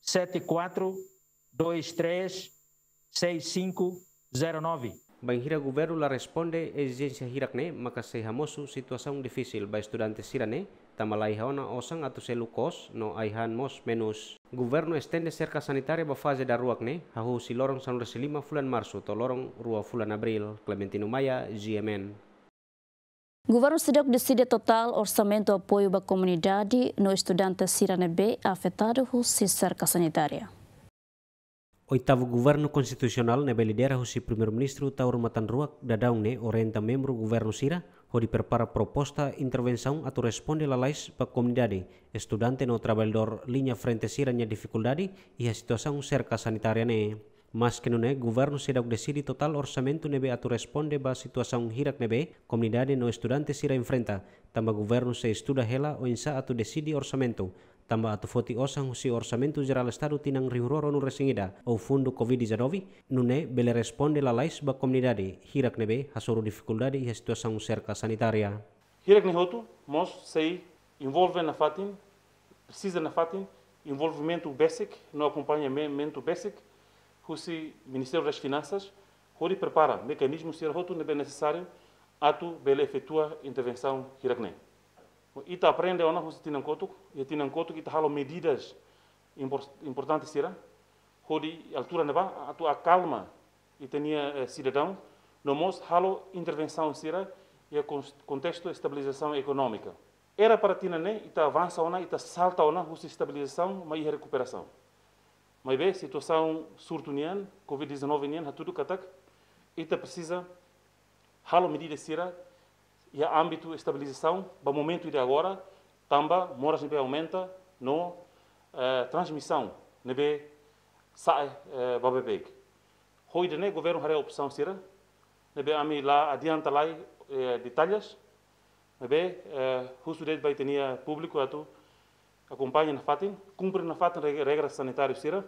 74236509. Bang hira governo la responde exigência hirakne maka sei hamosu situação difícil ba estudantes sirane tamalai haona osang atu selukos no aihan mos menus. Governo estende cerca sanitária ba fase da ruakne hahu si lorong sanur lima fulan marsu to lorong rua fulan abril. Clementino Maya, GMN. Governo Cidade decide total orçamento apoio da comunidade no estudante Cirane afetado por cerca sanitária. Oitavo Governo Constitucional nebe lidera husi Primeiro-Ministro Taur da daune né, orienta membro Governo Sira onde prepara proposta intervenção a responde leis para comunidade, estudante no trabalhador linha frente Siranya dificuldade e a situação cerca sanitária ne. Né? Mas que nunha, governo será o decide total orzamento nebe ato responde ba situasaun hirak nebe, comunidade no estudante será enfrenta, tamba governo se estuda hela o insa atu desidi orzamento, tamba ato foti osang si orzamento geral estado tinang rigororo no resingida o fundo COVID-19, nune bele responde la lais ba comunidade hirak nebe hasoro dificuldade e situação cerca sanitária. Hirak nehotu, mos sei envolve na fatin, precisa na fatin, envolvimento basic, no acompanhamento basic, Rusi, Ministério das Finanças, Rori prepara mecanismos se roto não é necessário, ato bela efetua intervenção hiragne. Ita aprende ona Rusi tinankotuk, e tinankotuk ita halo medidas importantes será, Rori altura neba, ato a calma e tinha cidadão, no mos halo intervenção será e contexto estabilização econômica. Era para né, ita avança ona, ita salta ona Rusi estabilização, mas recuperação. Mai be situação surtunian, COVID-19 nian, tudo katak, está precisa halo medida sira e a âmbito estabilização, o momento de agora, tamba moras nebe aumenta no eh, transmissão nebe sai para eh, ba Hoje Hoi de ne governo opção sira, nebe ami lá adianta lá uh, eh, detalhes, nebe uh, husudet vai tenia público atu acompanha na FATIN, cumprem na FATIN regras sanitárias, será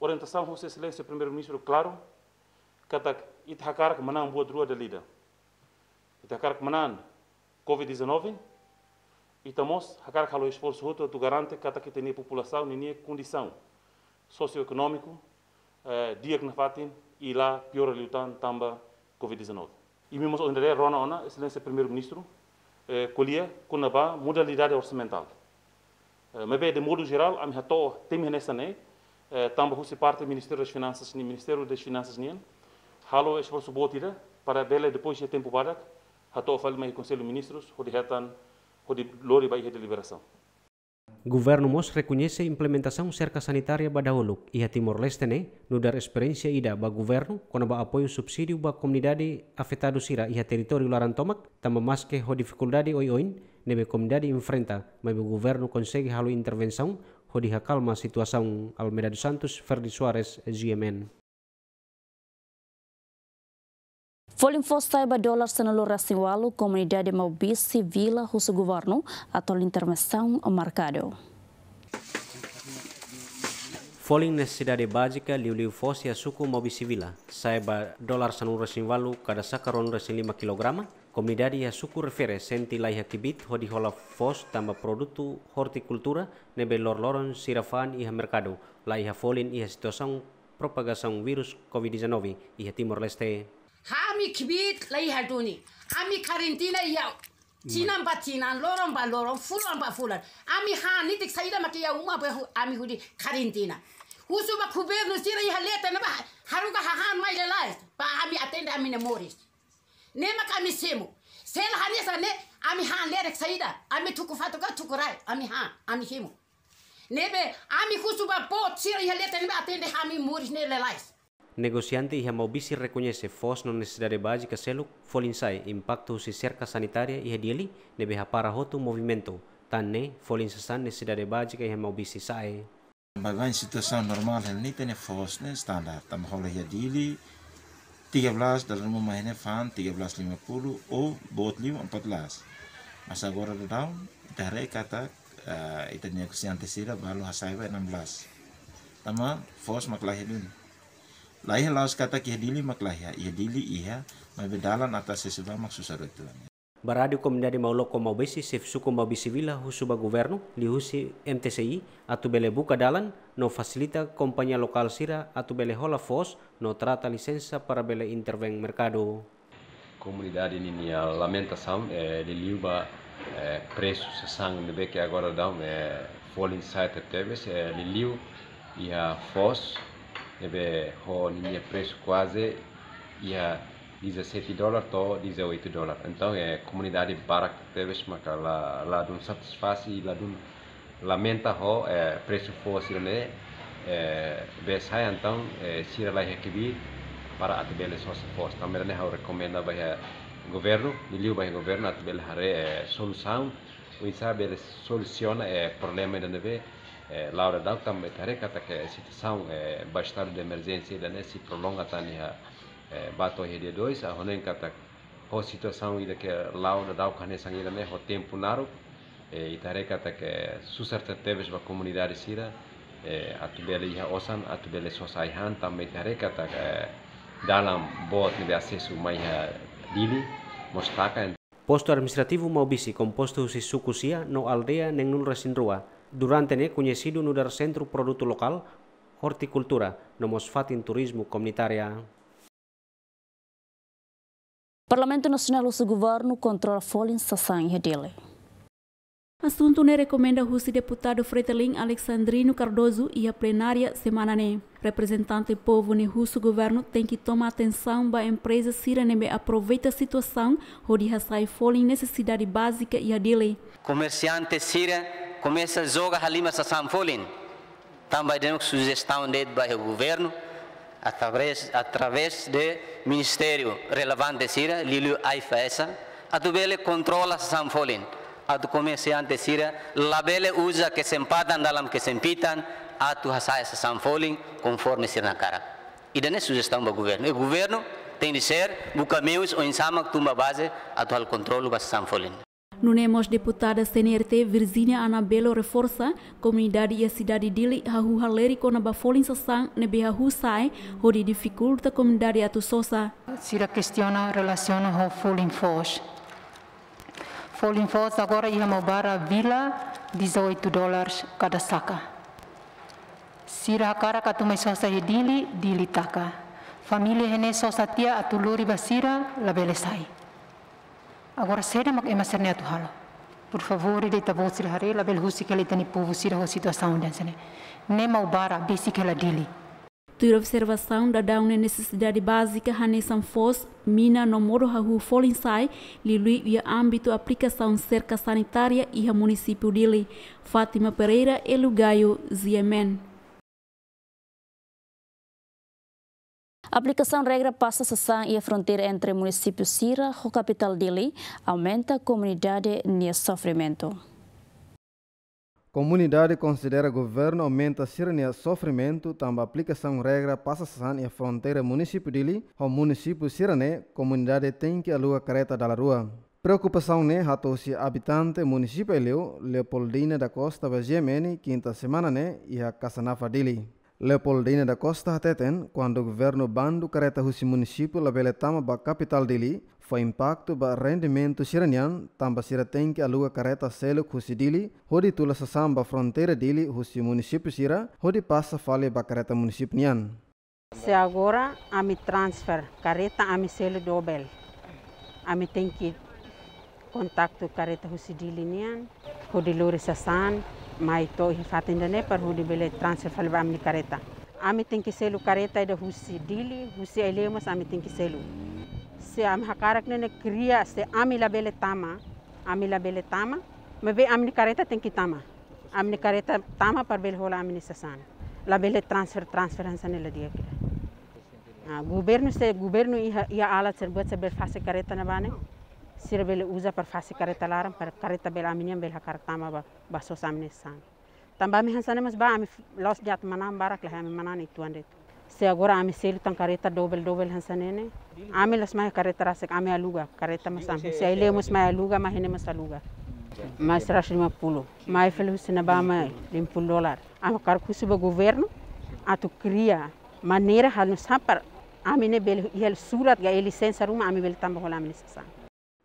orientação Vossa Excelência Primeiro-Ministro, claro, que katak que manan boa drua de lida. que manan COVID-19, e itamos hakar halo esforço roto tu garante que katak itene população nini condição socioeconômico eh, dia que nafatin e lá pior lutan tamba COVID-19. E mesmo onde é Rona Ona, Excelência Primeiro-Ministro, eh, colhia com a modalidade orçamental. Eh, Mas bem, eh, de modo geral, a minha hato tem nessa ne, também husi parte do Ministério das Finanças, Ministério das Finanças nien, halo esforço botida para bela depois de tempo barak, hato fal mai Conselho Ministros, hodi hatan, hodi lori bai deliberação. governo Mos reconhece implementação cerca sanitária ba daulu ia Timor-Leste ne, no dar experiência ida ba governo, quando ba apoio subsídio ba comunidade afetado sira ia território laran tomak, tamba mas que ho dificuldade oi oin, nebe comunidade enfrenta, mas o governo consegue halu intervenção ho dihakal ma situação Almeida dos Santos, Ferdi Soares, GMN. fos imposta dólar senelo residual comunidade mobis civil husu governo atol intervenção mercado. Folin necessidade básica liu-liu fosse suku suku mobi civila. Saiba dólar sanun resin valu kada sakaron resi 5 kg. Comunidade ya suku refere senti lai kibit hodi hola fos tambah produk hortikultura nebe lor loron sirafan iha mercado. laiha folin iha situação propagação virus Covid-19 iha Timor Leste. हामी खिबित लै हेटुनी हामी खारिन्तिनै याव चिनाम्बा चिनान लोरम्बा लोरम फुलम्बा फुलन हामी हानि तिक सैलमा कि याउ उमा बहु हामी हुडी खारिन्तिना हुसुबा खुबेर नुसिर यहाँ लेते नबा हारुका हाहान मैले लाय पा हामी अटेन्ड हामी ने मोरिस नेमक हामी सेमु सेल हाने सने हामी हान लेरे सैदा हामी ठुकुफा तुका ठुकुराय हामी हान हामी हेमु नेबे हामी हुसुबा पोत सिर यहाँ लेते नबा अटेन्ड हामी मोरिस ने लाइस negociante yang mau bisa reconhece fos non necessidade básica seluk folinsai impacto si cerca sanitaria e dieli, nebe para hotu movimento tanne folinsasan necessidade básica yang mau bisa sai Bagaimana situasi normal ini tene fos ne standar tam hola ia dili 13 dalam rumah ini fan 13.50 o bot 14 masa agora down dari kata uh, eh, itu negosiante sira balu hasaiwa 16 Tama, fos maklahir dulu. Laih laos kata kia dili ya, ia dili iya, mabedalan atas sesubamak susarut tuan. Baradi ko mau maulo mau besi sif suku villa husu ba governo li husi MTCI atu bele buka dalan no fasilita kompanya lokal sira atu bele hola fos no trata lisensa para bele interveng mercado. Comunidade nini a eh, lamentação eh, de liuba eh, presu sang de beke agora dão eh, fall inside teves eh, di liu ia fos Ebe, ho linha preço quase ia 17 dólares ou 18 dólares. Então é comunidade barak teves maka lá lá dun satisfaz e lá dun lamenta ho é preço fosse né é besai então é sira lá recebi para atbele é só se fosse. Então, Também né ho recomenda vai é, governo, miliu vai governo atbele hare é solução. O sabe soluciona é problema da né, neve. Eh, Laura Daltam e tarekata que situação é, e, bastar de emergência ida e nesse prolonga tania é, e, bato hede dois a honen kata ho situação ida que Laura Daltam nessa ida né ho tempo naro e itarekata que susarta teves ba comunidade sira e atubele iha osan atubele sosai han tam itarekata dalam bot ne acesso mai dili mostaka Posto administrativo bisi composto si sucusia no aldea neng nun resinrua Durante conhecido no dar Centro Produto Local, Horticultura, no Mosfat em Turismo Comunitária. Parlamento Nacional do Governo controla a folha em Sassanha dele. Assunto ne recomenda Rússia deputado Freitelin Alexandrino Cardoso e a plenária semana ne. Representante povo ne russo governo tem que tomar atenção ba empresa Siranebe aproveita a situação onde sai folhas necessidade básica e a dele. Comerciante sirene começa a jogar Halima Sassam Folin. Também dando sugestão de pelo governo, através, através do ministério relevante de Síria, Liliu Aifesa, a tu bele controla Sassam Folin. A tu comerciante de Síria, la bele usa que se empatam, dalam que se empitam, a tu hasai Sassam Folin, conforme Síria na cara. E dando sugestão para o governo. o governo tem de ser, buca meus ou ensama que tumba base, a tu al controle para Sassam Nun hemos deputada senerte Virginia Anabelo reforça comunidade e a cidade dele a haleri com a bafolin sasan ne beha husai hori dificulta comunidade atu sosa. Sira questiona relaciona com Folin Foz. Folin Foz agora ia mobara vila 18 dólares cada saca. Sira cara katumai sosa e dili, dili taka. Família rene sosa tia atuluri basira labelesai. Agora, sério, é uma sério de ralo. Por favor, ele está bom se harela, bel husi que ele tem tá povo se a situação dança, né, né? Nem mal bara, bisi que ela dele. observação da dá uma necessidade básica Hanessan Foz, mina no moro hahu folinsai, lilui via âmbito aplicação cerca sanitária e a município dele. Fátima Pereira, Elugaio, Ziemen. A aplicação regra passa a e a fronteira entre o município Sira e a capital dele aumenta a comunidade e sofrimento. Comunidade considera governo aumenta sirnia sofrimento também aplicação regra passa e a fronteira município dele ao município Sirane comunidade tem que alugar careta da rua. Preocupação né hato se habitante município eleu, Leopoldina da Costa Vagemene quinta semana né e a Casanafa dele. Leopoldina da Costa teten, quando o governo bando e munisipu la bele tama ba capital dili, foi impacto ba rendimento siranian, tamba sira tem aluga careta selo husi e dili, hodi tula sasamba frontera dili husi e munisipu sira, hodi passa fale ba kareta município nian. Se agora ami transfer, careta ami selo dobel, ami tem kontaktu contacto husi dili nian, hodi lori sasan, mai to maito he ne par hudi bele transfer ba amni kareta ami tinki selu kareta de husi dili husi ele elemos ami tinki selu se am hakarak ne ne kriya se ami la bele tama ami la bele tama me be amni kareta tinki tama amni kareta tama par bel hola amni sasan la bele transfer transferansa ne ke kila governo se governo ia ia alat serbuat seber fase kareta ne bane sira bele uza par fasi kareta laram par kareta bela aminyam hakar tama ba baso samne san tamba mi hansane mas ba ami los jat manam barak la ami manan itu ande se agora ami sel tan kareta dobel dobel hansane ne ami las mai kareta rasek ami aluga kareta mas ami se ile mus mai aluga mai hene mas aluga mas rash lima pulo mai felu sina ba mai lim pul dolar ami kar kusu ba governo atu cria manera hal nos ami ne bel hel surat ga licença ruma ami bel tamba holam licença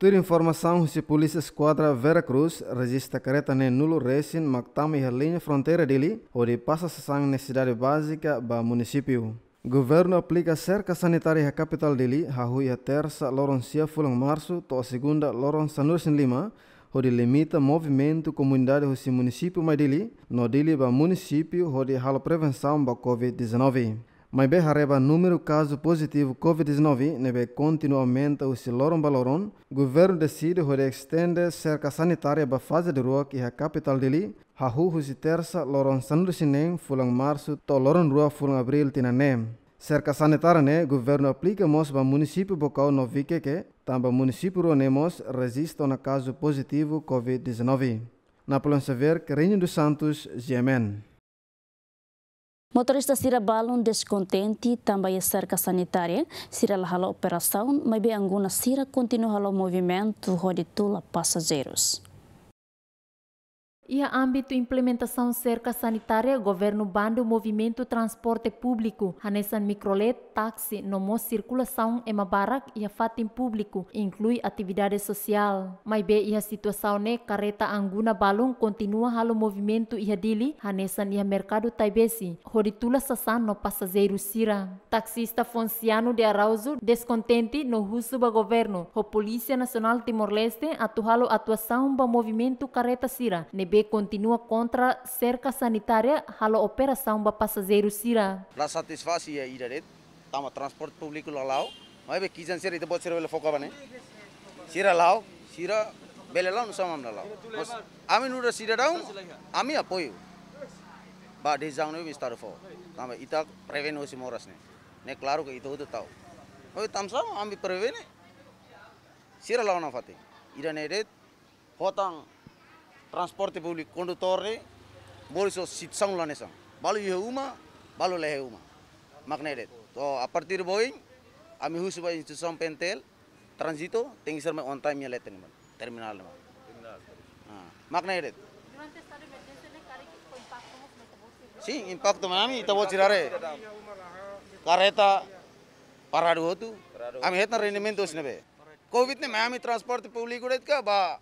Ter informação se Polícia Esquadra Vera Cruz registra careta ne nulo recin mactam e linha fronteira dele, onde passa a necessidade básica para município. Governo aplica cerca sanitária à capital dele, rahui a terça Loroncia Fulang Março, to a segunda Loroncia Nursin Lima, onde limita movimento comunidade do município Madili, no dele para município onde rala prevenção da Covid-19. Maybe hareba número de casos positivos COVID-19 nebe continua aumenta o siloron baloron, governo decide hore estende cerca sanitária a fase de rua que é a capital dele, hahu husi terça loron sandu sinem fulang março to loron rua fulang abril tinanem. Cerca sanitária né, governo aplica mos ba município bocal novikeke, também tamba município ro nemos resiste na caso positivo COVID-19. Na Polônia Ver, Reino dos Santos, Gemen. Motorista sira balun descontente também é cerca sanitária, sira hala operação, mas bem anguna sira continua o movimento roditula passageiros e a âmbito implementação cerca sanitária, governo bando movimento transporte público, Hanessan microlet, táxi, nomo circulação em barak e a fatim público, inclui atividade social. Mas bem, e a situação né, carreta anguna balão continua halo movimento e dili, Hanessan e a mercado taibesi, horitula sasan no passageiro sira. Taxista fonciano de Arauzo, descontente no rusuba governo, o Polícia Nacional Timor-Leste atuhalo atuação ba movimento carreta sira, nebe continua contra cerca sanitária halo operação para passageiros sira. Lá satisfação é ir ali, tamo transporte público lá, mas be quisan sira ite bot sira bela foca bane. Sira lá, sira bela lá não somam lá. Mas ami nura sira down, ami apoio. Ba desão não estar fo. é ita prevenu simoras né. Ne claro que ito outro tal. Oi a ami prevene. Sira lá não fate. Ira ne hotang transporte publik kondutore boliso sitsang lanesang balu yeuma balu leheuma maknede to a partir boing ami husuba institution pentel transito tengisar me on time yale tenima terminal ma ah maknede Sim, impacto manami ita bo cirare. Kareta paradu hotu. Ami hetna rendimento sinebe. Covid ne manami transport publik udet ka ba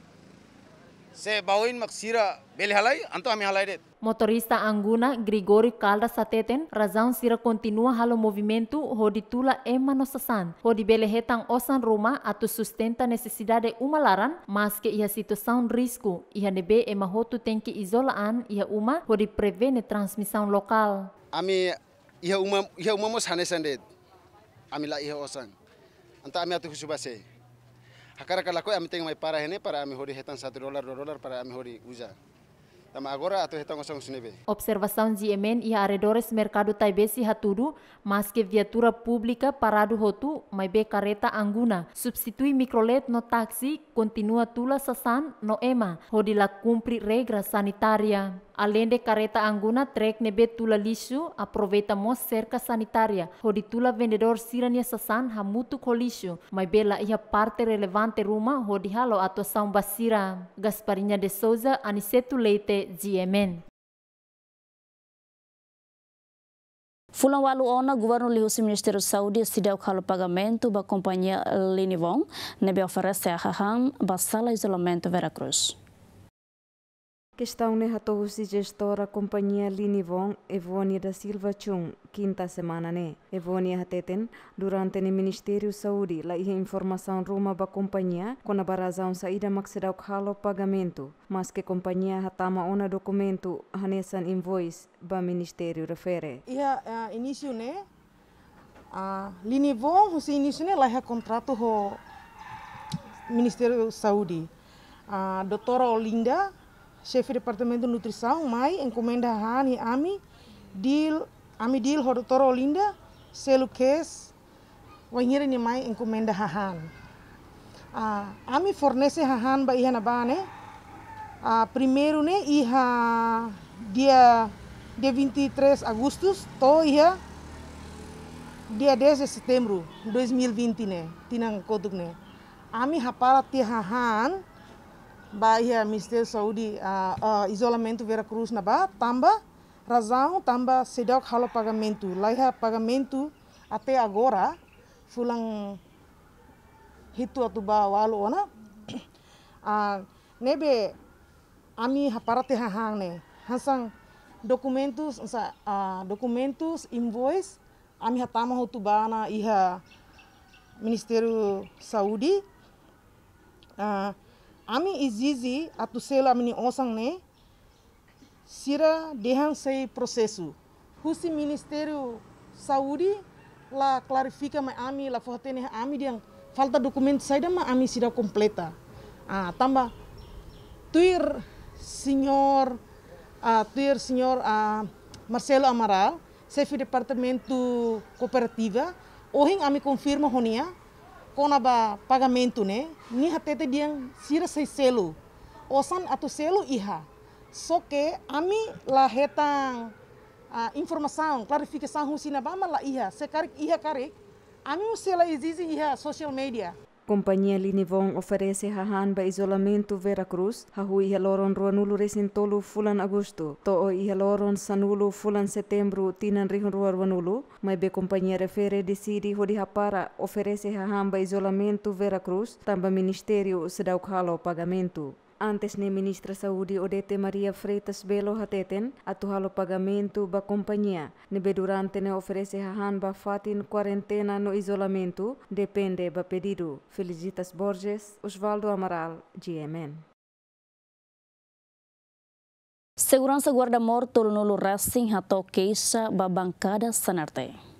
Se bawain maksira beli halai, anto kami halai det. Motorista Anguna Grigori Kalda Sateten razaun sira kontinua halo movimento ho ditula ema no sasan. Hodi hetang osan Roma atu sustenta nesesidade uma laran, mas situ ia situação risco. Ia nebe ema hotu tenki izolaan ia uma di prevene transmisaun lokal. Ami ia uma ia uma mos hanesan det. Ami la ia osan. Anta ami atu kusubase hakara kalako ami tengah mai para hene para ami hori hetan satu dolar dua dolar para ami hori uja. Tama agora atu hetango song Observação de emen e arredores mercado taibesi hatudu, maske viatura pública paradu hotu, maibe kareta anguna. Substitui mikrolet no taksi kontinua tula sasan no ema, hodila kumpri regra sanitaria Além de angguna anguna, trek nebe tula aproveita mos cerca sanitaria hodi tula vendedor sirania sasan hamutu ko mai maibe la ia parte relevante ruma hodi halo atuação basira. Gasparinya de Souza, anisetu Leite. ZMN. Fulan walu ona governo lihusi Ministério Saudi sidau kalo pagamento ba Lini Wong nebe ofere a basala isolamento Veracruz. que estão na Hatohusi gestora companhia Linivon Evônia da Silva Chung, quinta semana né. Evônia Hateten, durante o Ministério Saúde, lá ia informação ruma ba companhia, com a barazão saída maxidau halo pagamento, mas que companhia hatama ona documento hanesan invoice ba Ministério refere. Ia uh, início né, uh, Linivon, se início né, lá é contrato ho Ministério Saúde. A uh, doutora Olinda, chefe departamento de nutrição, mai encomenda Rani ami dil ami dil Hortoro linda selo kes wanhira ni mai encomenda hahan. Ah, ami fornece hahan ba iha na ne Ah, primeiro ne iha dia dia 23 agustus to iha dia 10 de setembro 2020 ne tinang koduk ne ami hapala ti hahan ba ia Ministério Saudi, Saúde uh, uh, isolamento Cruz na ba tamba razão tamba sedok halo pagamento lá ia pagamento até agora fulang hitu atu ba walu ona uh, nebe ami haparate hang ne hasang documentos sa uh, documentos invoice ami hatama hotu ba na iha Ministério Saúde uh, Ami izizi atu sela mini osang ne sira dehan sei prosesu. Husi ministeriu saudi la klarifika ma ami la fortene ami yang falta dokumen saida ma ami sida kompleta. Ah, tambah tuir senior ah, tuir senior ah, Marcelo Amaral, chefe de departamento cooperativa, ohin ami confirma honia kona ba pagamento ne ni hatete diang sira sei selu osan atau selu iha so ke ami la hetang uh, informasaun klarifikasaun husina ba la iha se karik iha karik ami sela izizi iha social media Compañía Linivon ofrece hahan ba isolamento Veracruz, hahui heloron ruanulu resintolu fulan agosto, to'o i heloron sanulu fulan setembro tinan rihun ruanulu, may be compañía refere decidi hapara oferece hahan ba isolamento Veracruz, tamba ministerio sedaukhalo pagamento. antes nem Ministra Saúde Odete Maria Freitas Belo Hateten atuhalo pagamento ba companhia, nebe durante ne oferece hahan ba fatin quarentena no isolamento, depende ba pedido. Felicitas Borges, Osvaldo Amaral, GMN. Segurança guarda-morto no ato queixa ba bancada Sanarte.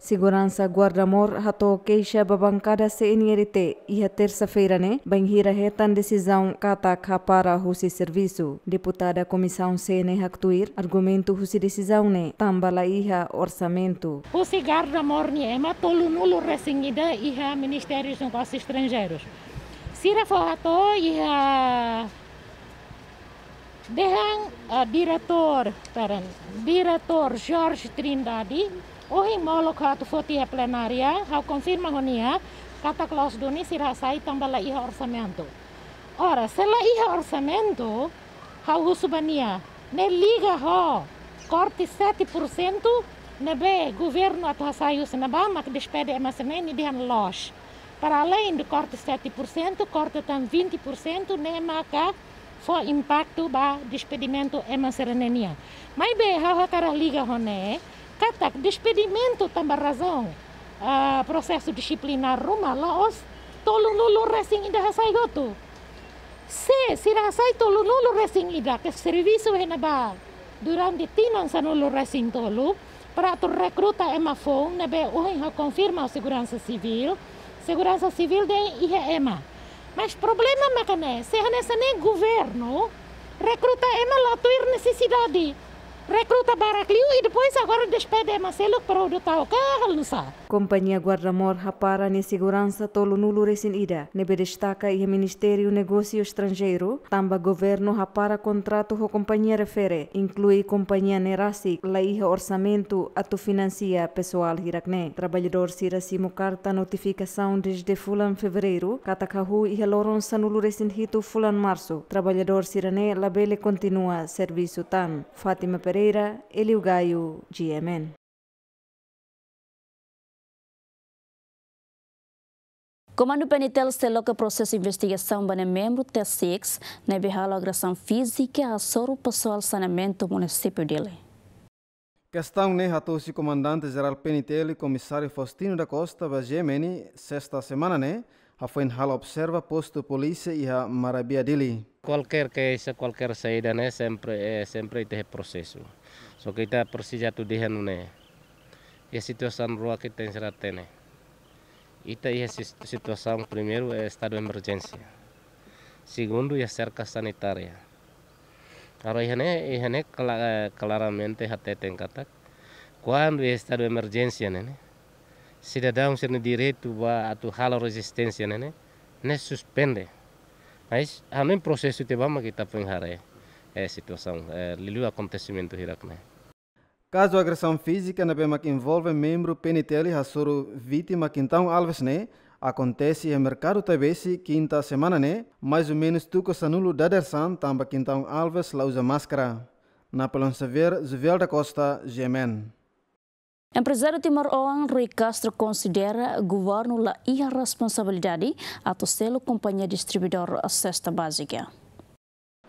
Segurança Guardamor ratou queixa bancada CNRT e a terça-feira, né? hira retan decisão catak para Russi serviço. Deputada Comissão CN Actuir, argumento Russi decisão, né? Tambala iha orçamento. Russi Guardamor niema tolo nulo e iha Ministério dos Negócios Estrangeiros. Sira foato iha... Dehang uh, ah, diretor, pera, diretor Jorge Trindade Uhi molok hatu foti a plenária, ao confirma honia, kata Klaus Duni sirasai tambala iha orçamento. Ora, se la iha orçamento, ao usubania, ne liga ho, corte 7%, ne be governo atuasai usinabama que despede emaseneni dihan loja. Para além do corte 7%, corta também 20%, né, maka foi impacto ba despedimento é uma serenenia. Mas bem, how cara liga honé, Catak, despedimento também razão. Uh, ah, processo disciplinar Roma, Laos, tolo nulo recém ainda recém Se, se recém tolo nulo recém ainda, que serviço é na durante tinan sa nulo recém tolo, para tu recruta ema uma fom, na be uhen confirma a segurança civil, segurança civil de ema Mas problema macané, se é nessa nem governo, recruta ema uma lá tua necessidade recruta Baracliu e depois agora despede Marcelo para o tal carro, não Companhia Guarda-Mor Rapara e Segurança Tolo Nulo Recin Ida. Nebe destaca e Ministério Negócio Estrangeiro, tamba governo Rapara contrato com companhia refere, inclui companhia Nerasi, laiha orçamento ato financia pessoal Hiracne. Trabalhador Siracimo carta notificação desde fulan fevereiro, Katakahu e Heloron Sanulo Recin Hito fulan março. Trabalhador Sirane labele continua serviço TAN. Fátima Pereira Pereira, Elio Gaio de Yemen. Comando Penitel se que o processo de investigação para membro T6 na né, berrala agressão física a soro pessoal saneamento do município dele. Questão né, atosi comandante geral Penitel e comissário Faustino da Costa da Gemeni, sexta semana né, a foi em observa posto polícia e a marabia dele. cualquier que cualquier saída né, sempre, eh, sempre tem processo. Só que kita persija ya tu dihan né. E a situação rua que tem será tene. Ita e a situação primeiro é estado de emergência. Segundo é cerca sanitária. Agora ini né eh, claramente até ya tem kata quando é estado de emergência né. Cidadão sendo direito a tu ralo resistência né, né suspende. Mas, ao mesmo processo, de vamos que está penhare é a situação, é o acontecimento Irak, né? Caso de agressão física na Bema que envolve membro PNTL sua vítima Quintão Alves, né? Acontece em mercado Tabesi quinta semana, né? Mais ou menos tuco sanulo da Dersan, tamba Quintão Alves lá usa máscara. Na Pelonsever, Zuvel da Costa, Gemen. Empresário Timor-Oan Rui Castro considera o governo la ia responsabilidade ato selo companhia distribuidor cesta básica.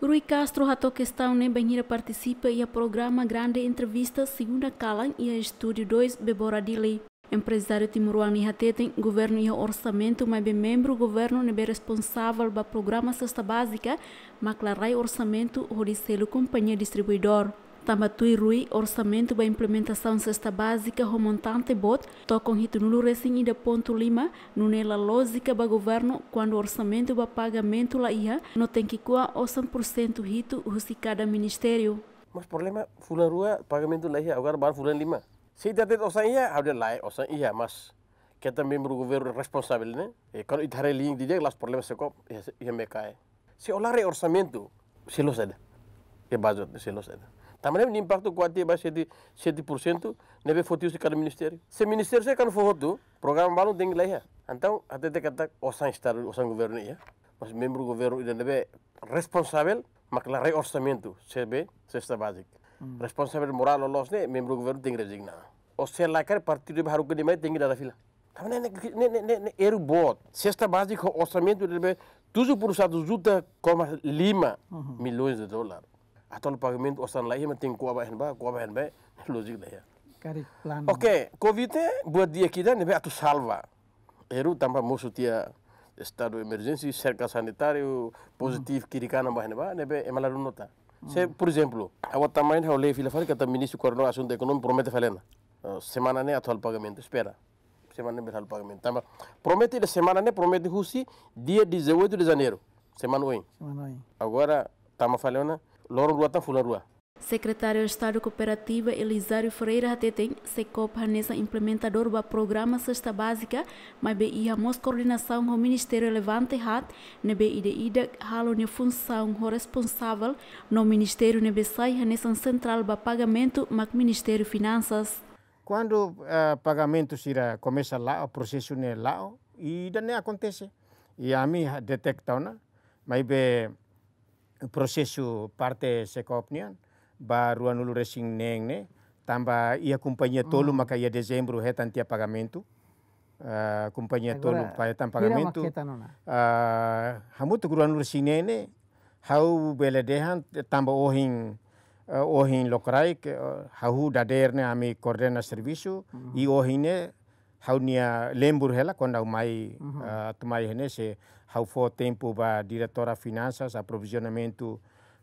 Rui Castro ratou questão nem banheira participa e a programa Grande Entrevista segunda calan e a Estúdio 2 Beboradili. Empresário Timor e tem governo e orçamento, mas bem membro governo não é responsável para programa cesta básica, mas clarai orçamento, rodicelo companhia distribuidor. Tambatui Rui, Orçamento para Implementação Cesta Básica Remontante Bot, tocam Ritunulo Recém da Ponto Lima, nunela lógica para governo, quando orçamento para pagamento lá ia, não tem que coar 100% rito cada ministério. Mas problema, fulan rua, pagamento lá ia, agora bar fulan lima. Se tidak ada osan ia, abre lá é osan ia, mas que é para o governo responsável, né? E quando itare dizia que os problemas se cop, ia mecae. Se olhar é orçamento, se lo É base, se lo também não impacto quanto é de 7%, não é fotos de cada ministério. Se o ministério se é não for outro, o programa não tem lá. É. Então, até de que o San Estado, o San Governo, mas é. membro do governo ainda é responsável, mas lá é orçamento, se vê, cesta básica. Hum. Responsável moral, o né, membro do governo tem que resignar. Ou se é lá que quer partido de Haruka de Mai, tem que dar a fila. Então, Também não é o bot. Cesta básica, orçamento, tudo por Estados Unidos, como Lima, uhum. milhões de dólares atau pagament osan lai hima ting kuaba henba kuaba henba (laughs) logic daya correct plan oke covid buat dia kita nebe atu salva eru tanpa musutia estado emergency cerca sanitário positivo kirikana ba henba nebe emalaru nota se por exemplo awa tamain ha olei que kata ministro corno assunto econômico promete falena oh, semana né atual pagamento espera semana ne pagamento tamba promete ele semana né promete husi dia 18 de janeiro semana oi semana oi agora tama falena loro dua ta fula Secretário de Estado Cooperativa Elisário Freira Teteng, SECOP Hanesa implementador do programa Sexta Básica, mas BI mos coordenação com o Ministério Levante Hat, ne ide de Ida halo ne função ho responsável no Ministério nebe sai Hanesa Central ba pagamento mac Ministério Finanças. Quando uh, pagamento será começa lá, o processo ne é lá, e nem acontece. E a mim detecta, né? mas bem eh, prosesu parte sekop nian ba ruan ulu neng ne tamba ia companhia tolu ah. maka ia dezembro retan tia pagamento uh, ah, companhia tolu para tan pagamento uh, ah, hamutu ruan ulu neng ne hau beledehan tamba ohin uh, ohin lokrai uh, hau dader ne ami coordena serviço i ohiné ne hau nia lembur hela quando mai uh, tumai hene se Hau fo tempo ba diretora finanças, aprovisionamento,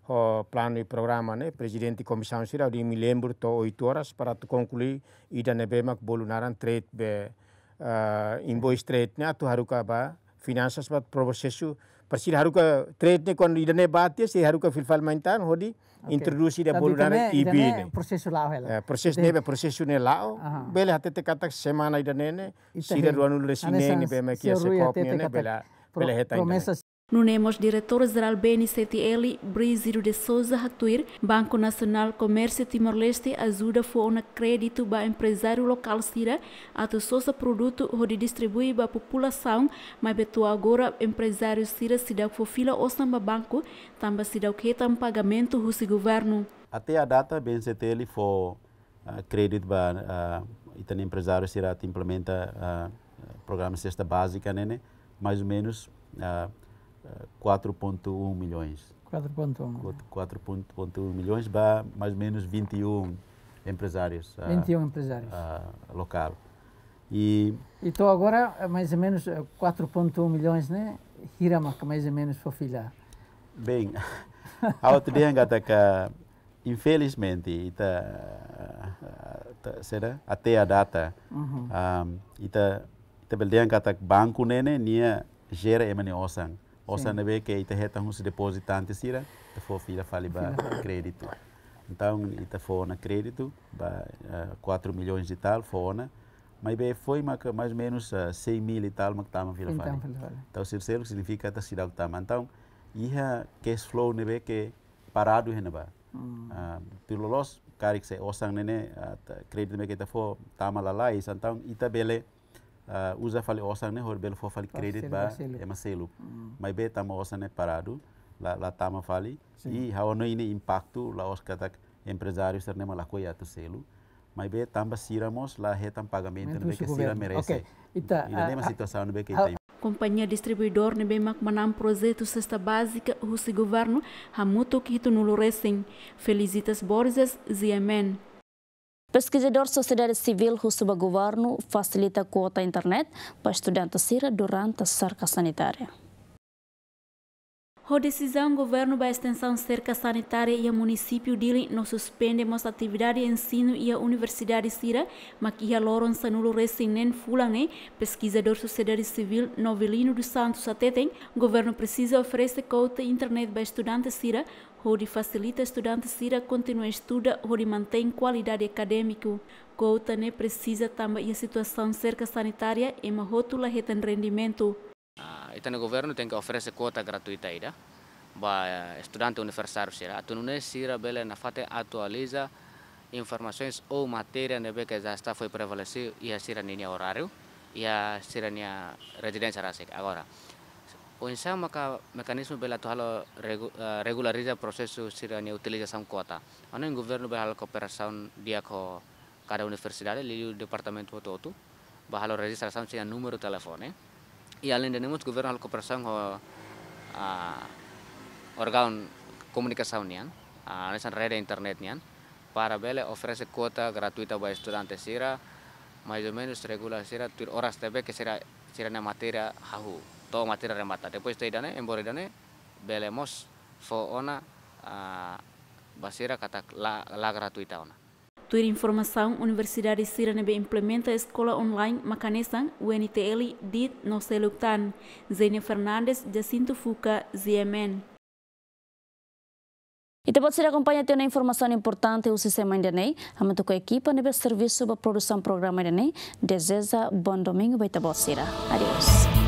o plano e programa, ne Presidente Comissão Sira, de mi lembro, to 8 horas para to concluir i da nebemak bolunaran trade be uh, invoice trade, né? Tu haruka ba finanças bat prosesu persil haruka trade ne kon idane bat se haruka filfal maintan hodi okay. introduce ida bolunaran EB ne prosesu lao hela uh, eh, proses ne be prosesu ne lao uh -huh. bele hatete katak semana idane ne sira ruanul resine ne be me kia se kop ne bela É promessas. Nunemos diretor-geral BNCTL, Brisiro de Souza Hatuir, Banco Nacional Comércio Timor-Leste ajuda foi um crédito para empresário local Sira, a Souza produto onde distribui para a população, mas betua agora empresário Sira se dá fila ou samba banco, também se dá um pagamento do governo. Até a data, BNCTL foi uh, crédito para uh, então, empresário Sira implementa uh, programa cesta básica, né? né? mais ou menos ah, 4,1 ah, milhões. 4,1. 4,1 milhões para mais ou menos 21 empresários. 21 ah, empresários. Ah, local. E então agora ah, mais ou menos 4,1 milhões, né? Hirama, que mais ou menos foi filha. Bem, (laughs) a Otrianga está cá, infelizmente, está, tá, será? até a data, uhum. um, está tebel dia katak banco nene nia gera emani osang osang nebe que ita heta hunsi depositante sira te for fira fali ba crédito então ita fona crédito ba uh, 4 milhões e tal fona mas bem foi mais ou menos uh, 100 mil e tal mas tamo fira fali então terceiro significa ta sira tamo então iha cash flow nebe que parado henaba mm. uh, pilolos karik se osang nene uh, crédito me que ta for lá lalai então ita bele uh, usa fale osane hor né? bel fo fale ah, credit ba é maselo hum. mas be tamo osane né? parado la la tama fale e hawa no ine impacto la os katak empresário ser nema né? la koya to selo mas be tamba siramos la hetam pagamento ne que sira merece okay. ita tá, ina nema ah, situação ne be ke ita Companhia distribuidor ne bem mac manam projeto cesta básica russo governo hamuto que tu nulo recém. Felicitas Borges, Ziemen. Pesquisador Sociedade Civil Rusuba Governo facilita a quota internet para estudantes ir durante a cerca sanitária do governo da extensão cerca sanitária e o município dele não suspende suspendemos atividade de ensino e a universidade Sira, mas que a Loron Sanulo Recinen Fulane, pesquisador sociedade civil Novelino dos Santos o governo precisa oferecer cota internet para estudantes Sira, onde facilita estudantes Sira continuar estuda, onde mantém qualidade acadêmica. Cota ne né, precisa também a situação cerca sanitária e uma rótula retém rendimento. Ah, eh, o governo tem que oferecer cota gratuita ida ba estudante universitário sira. Atunune sira bele na fate atualiza informações ou matéria nebe que já está foi prevalecer e a sira ninia horário e a sira nia residência rasek. Agora, o ensaio maca mecanismo bela tu halo regulariza processo sira nia utilização quota Ano governo bela cooperação dia ko cada universidade, o departamento todo, bahalo registração sira número telefone. ¿eh? E iya, além de Nemus, o governo de cooperação com a ah, órgão comunicação nian, a ah, nessa rede internet nian, para bele oferece quota gratuita para estudantes sira, mais ou menos regular sira tur horas tebe que sira sira na matéria hahu, to matéria remata. Depois te dane, embora dane, bele mos fo ona a ah, basira kata la, la gratuita ona. Tur informação, Universidade Siranebe implementa a escola online Macanesan, UNTL, DIT, Noceluktan, Zênia Fernandes, Jacinto Fuca, ZMN. E também você acompanha tem uma informação importante o sistema Indanei. A minha equipa nebe serviço para produção do programa Indanei. Deseja bom domingo e também Adeus.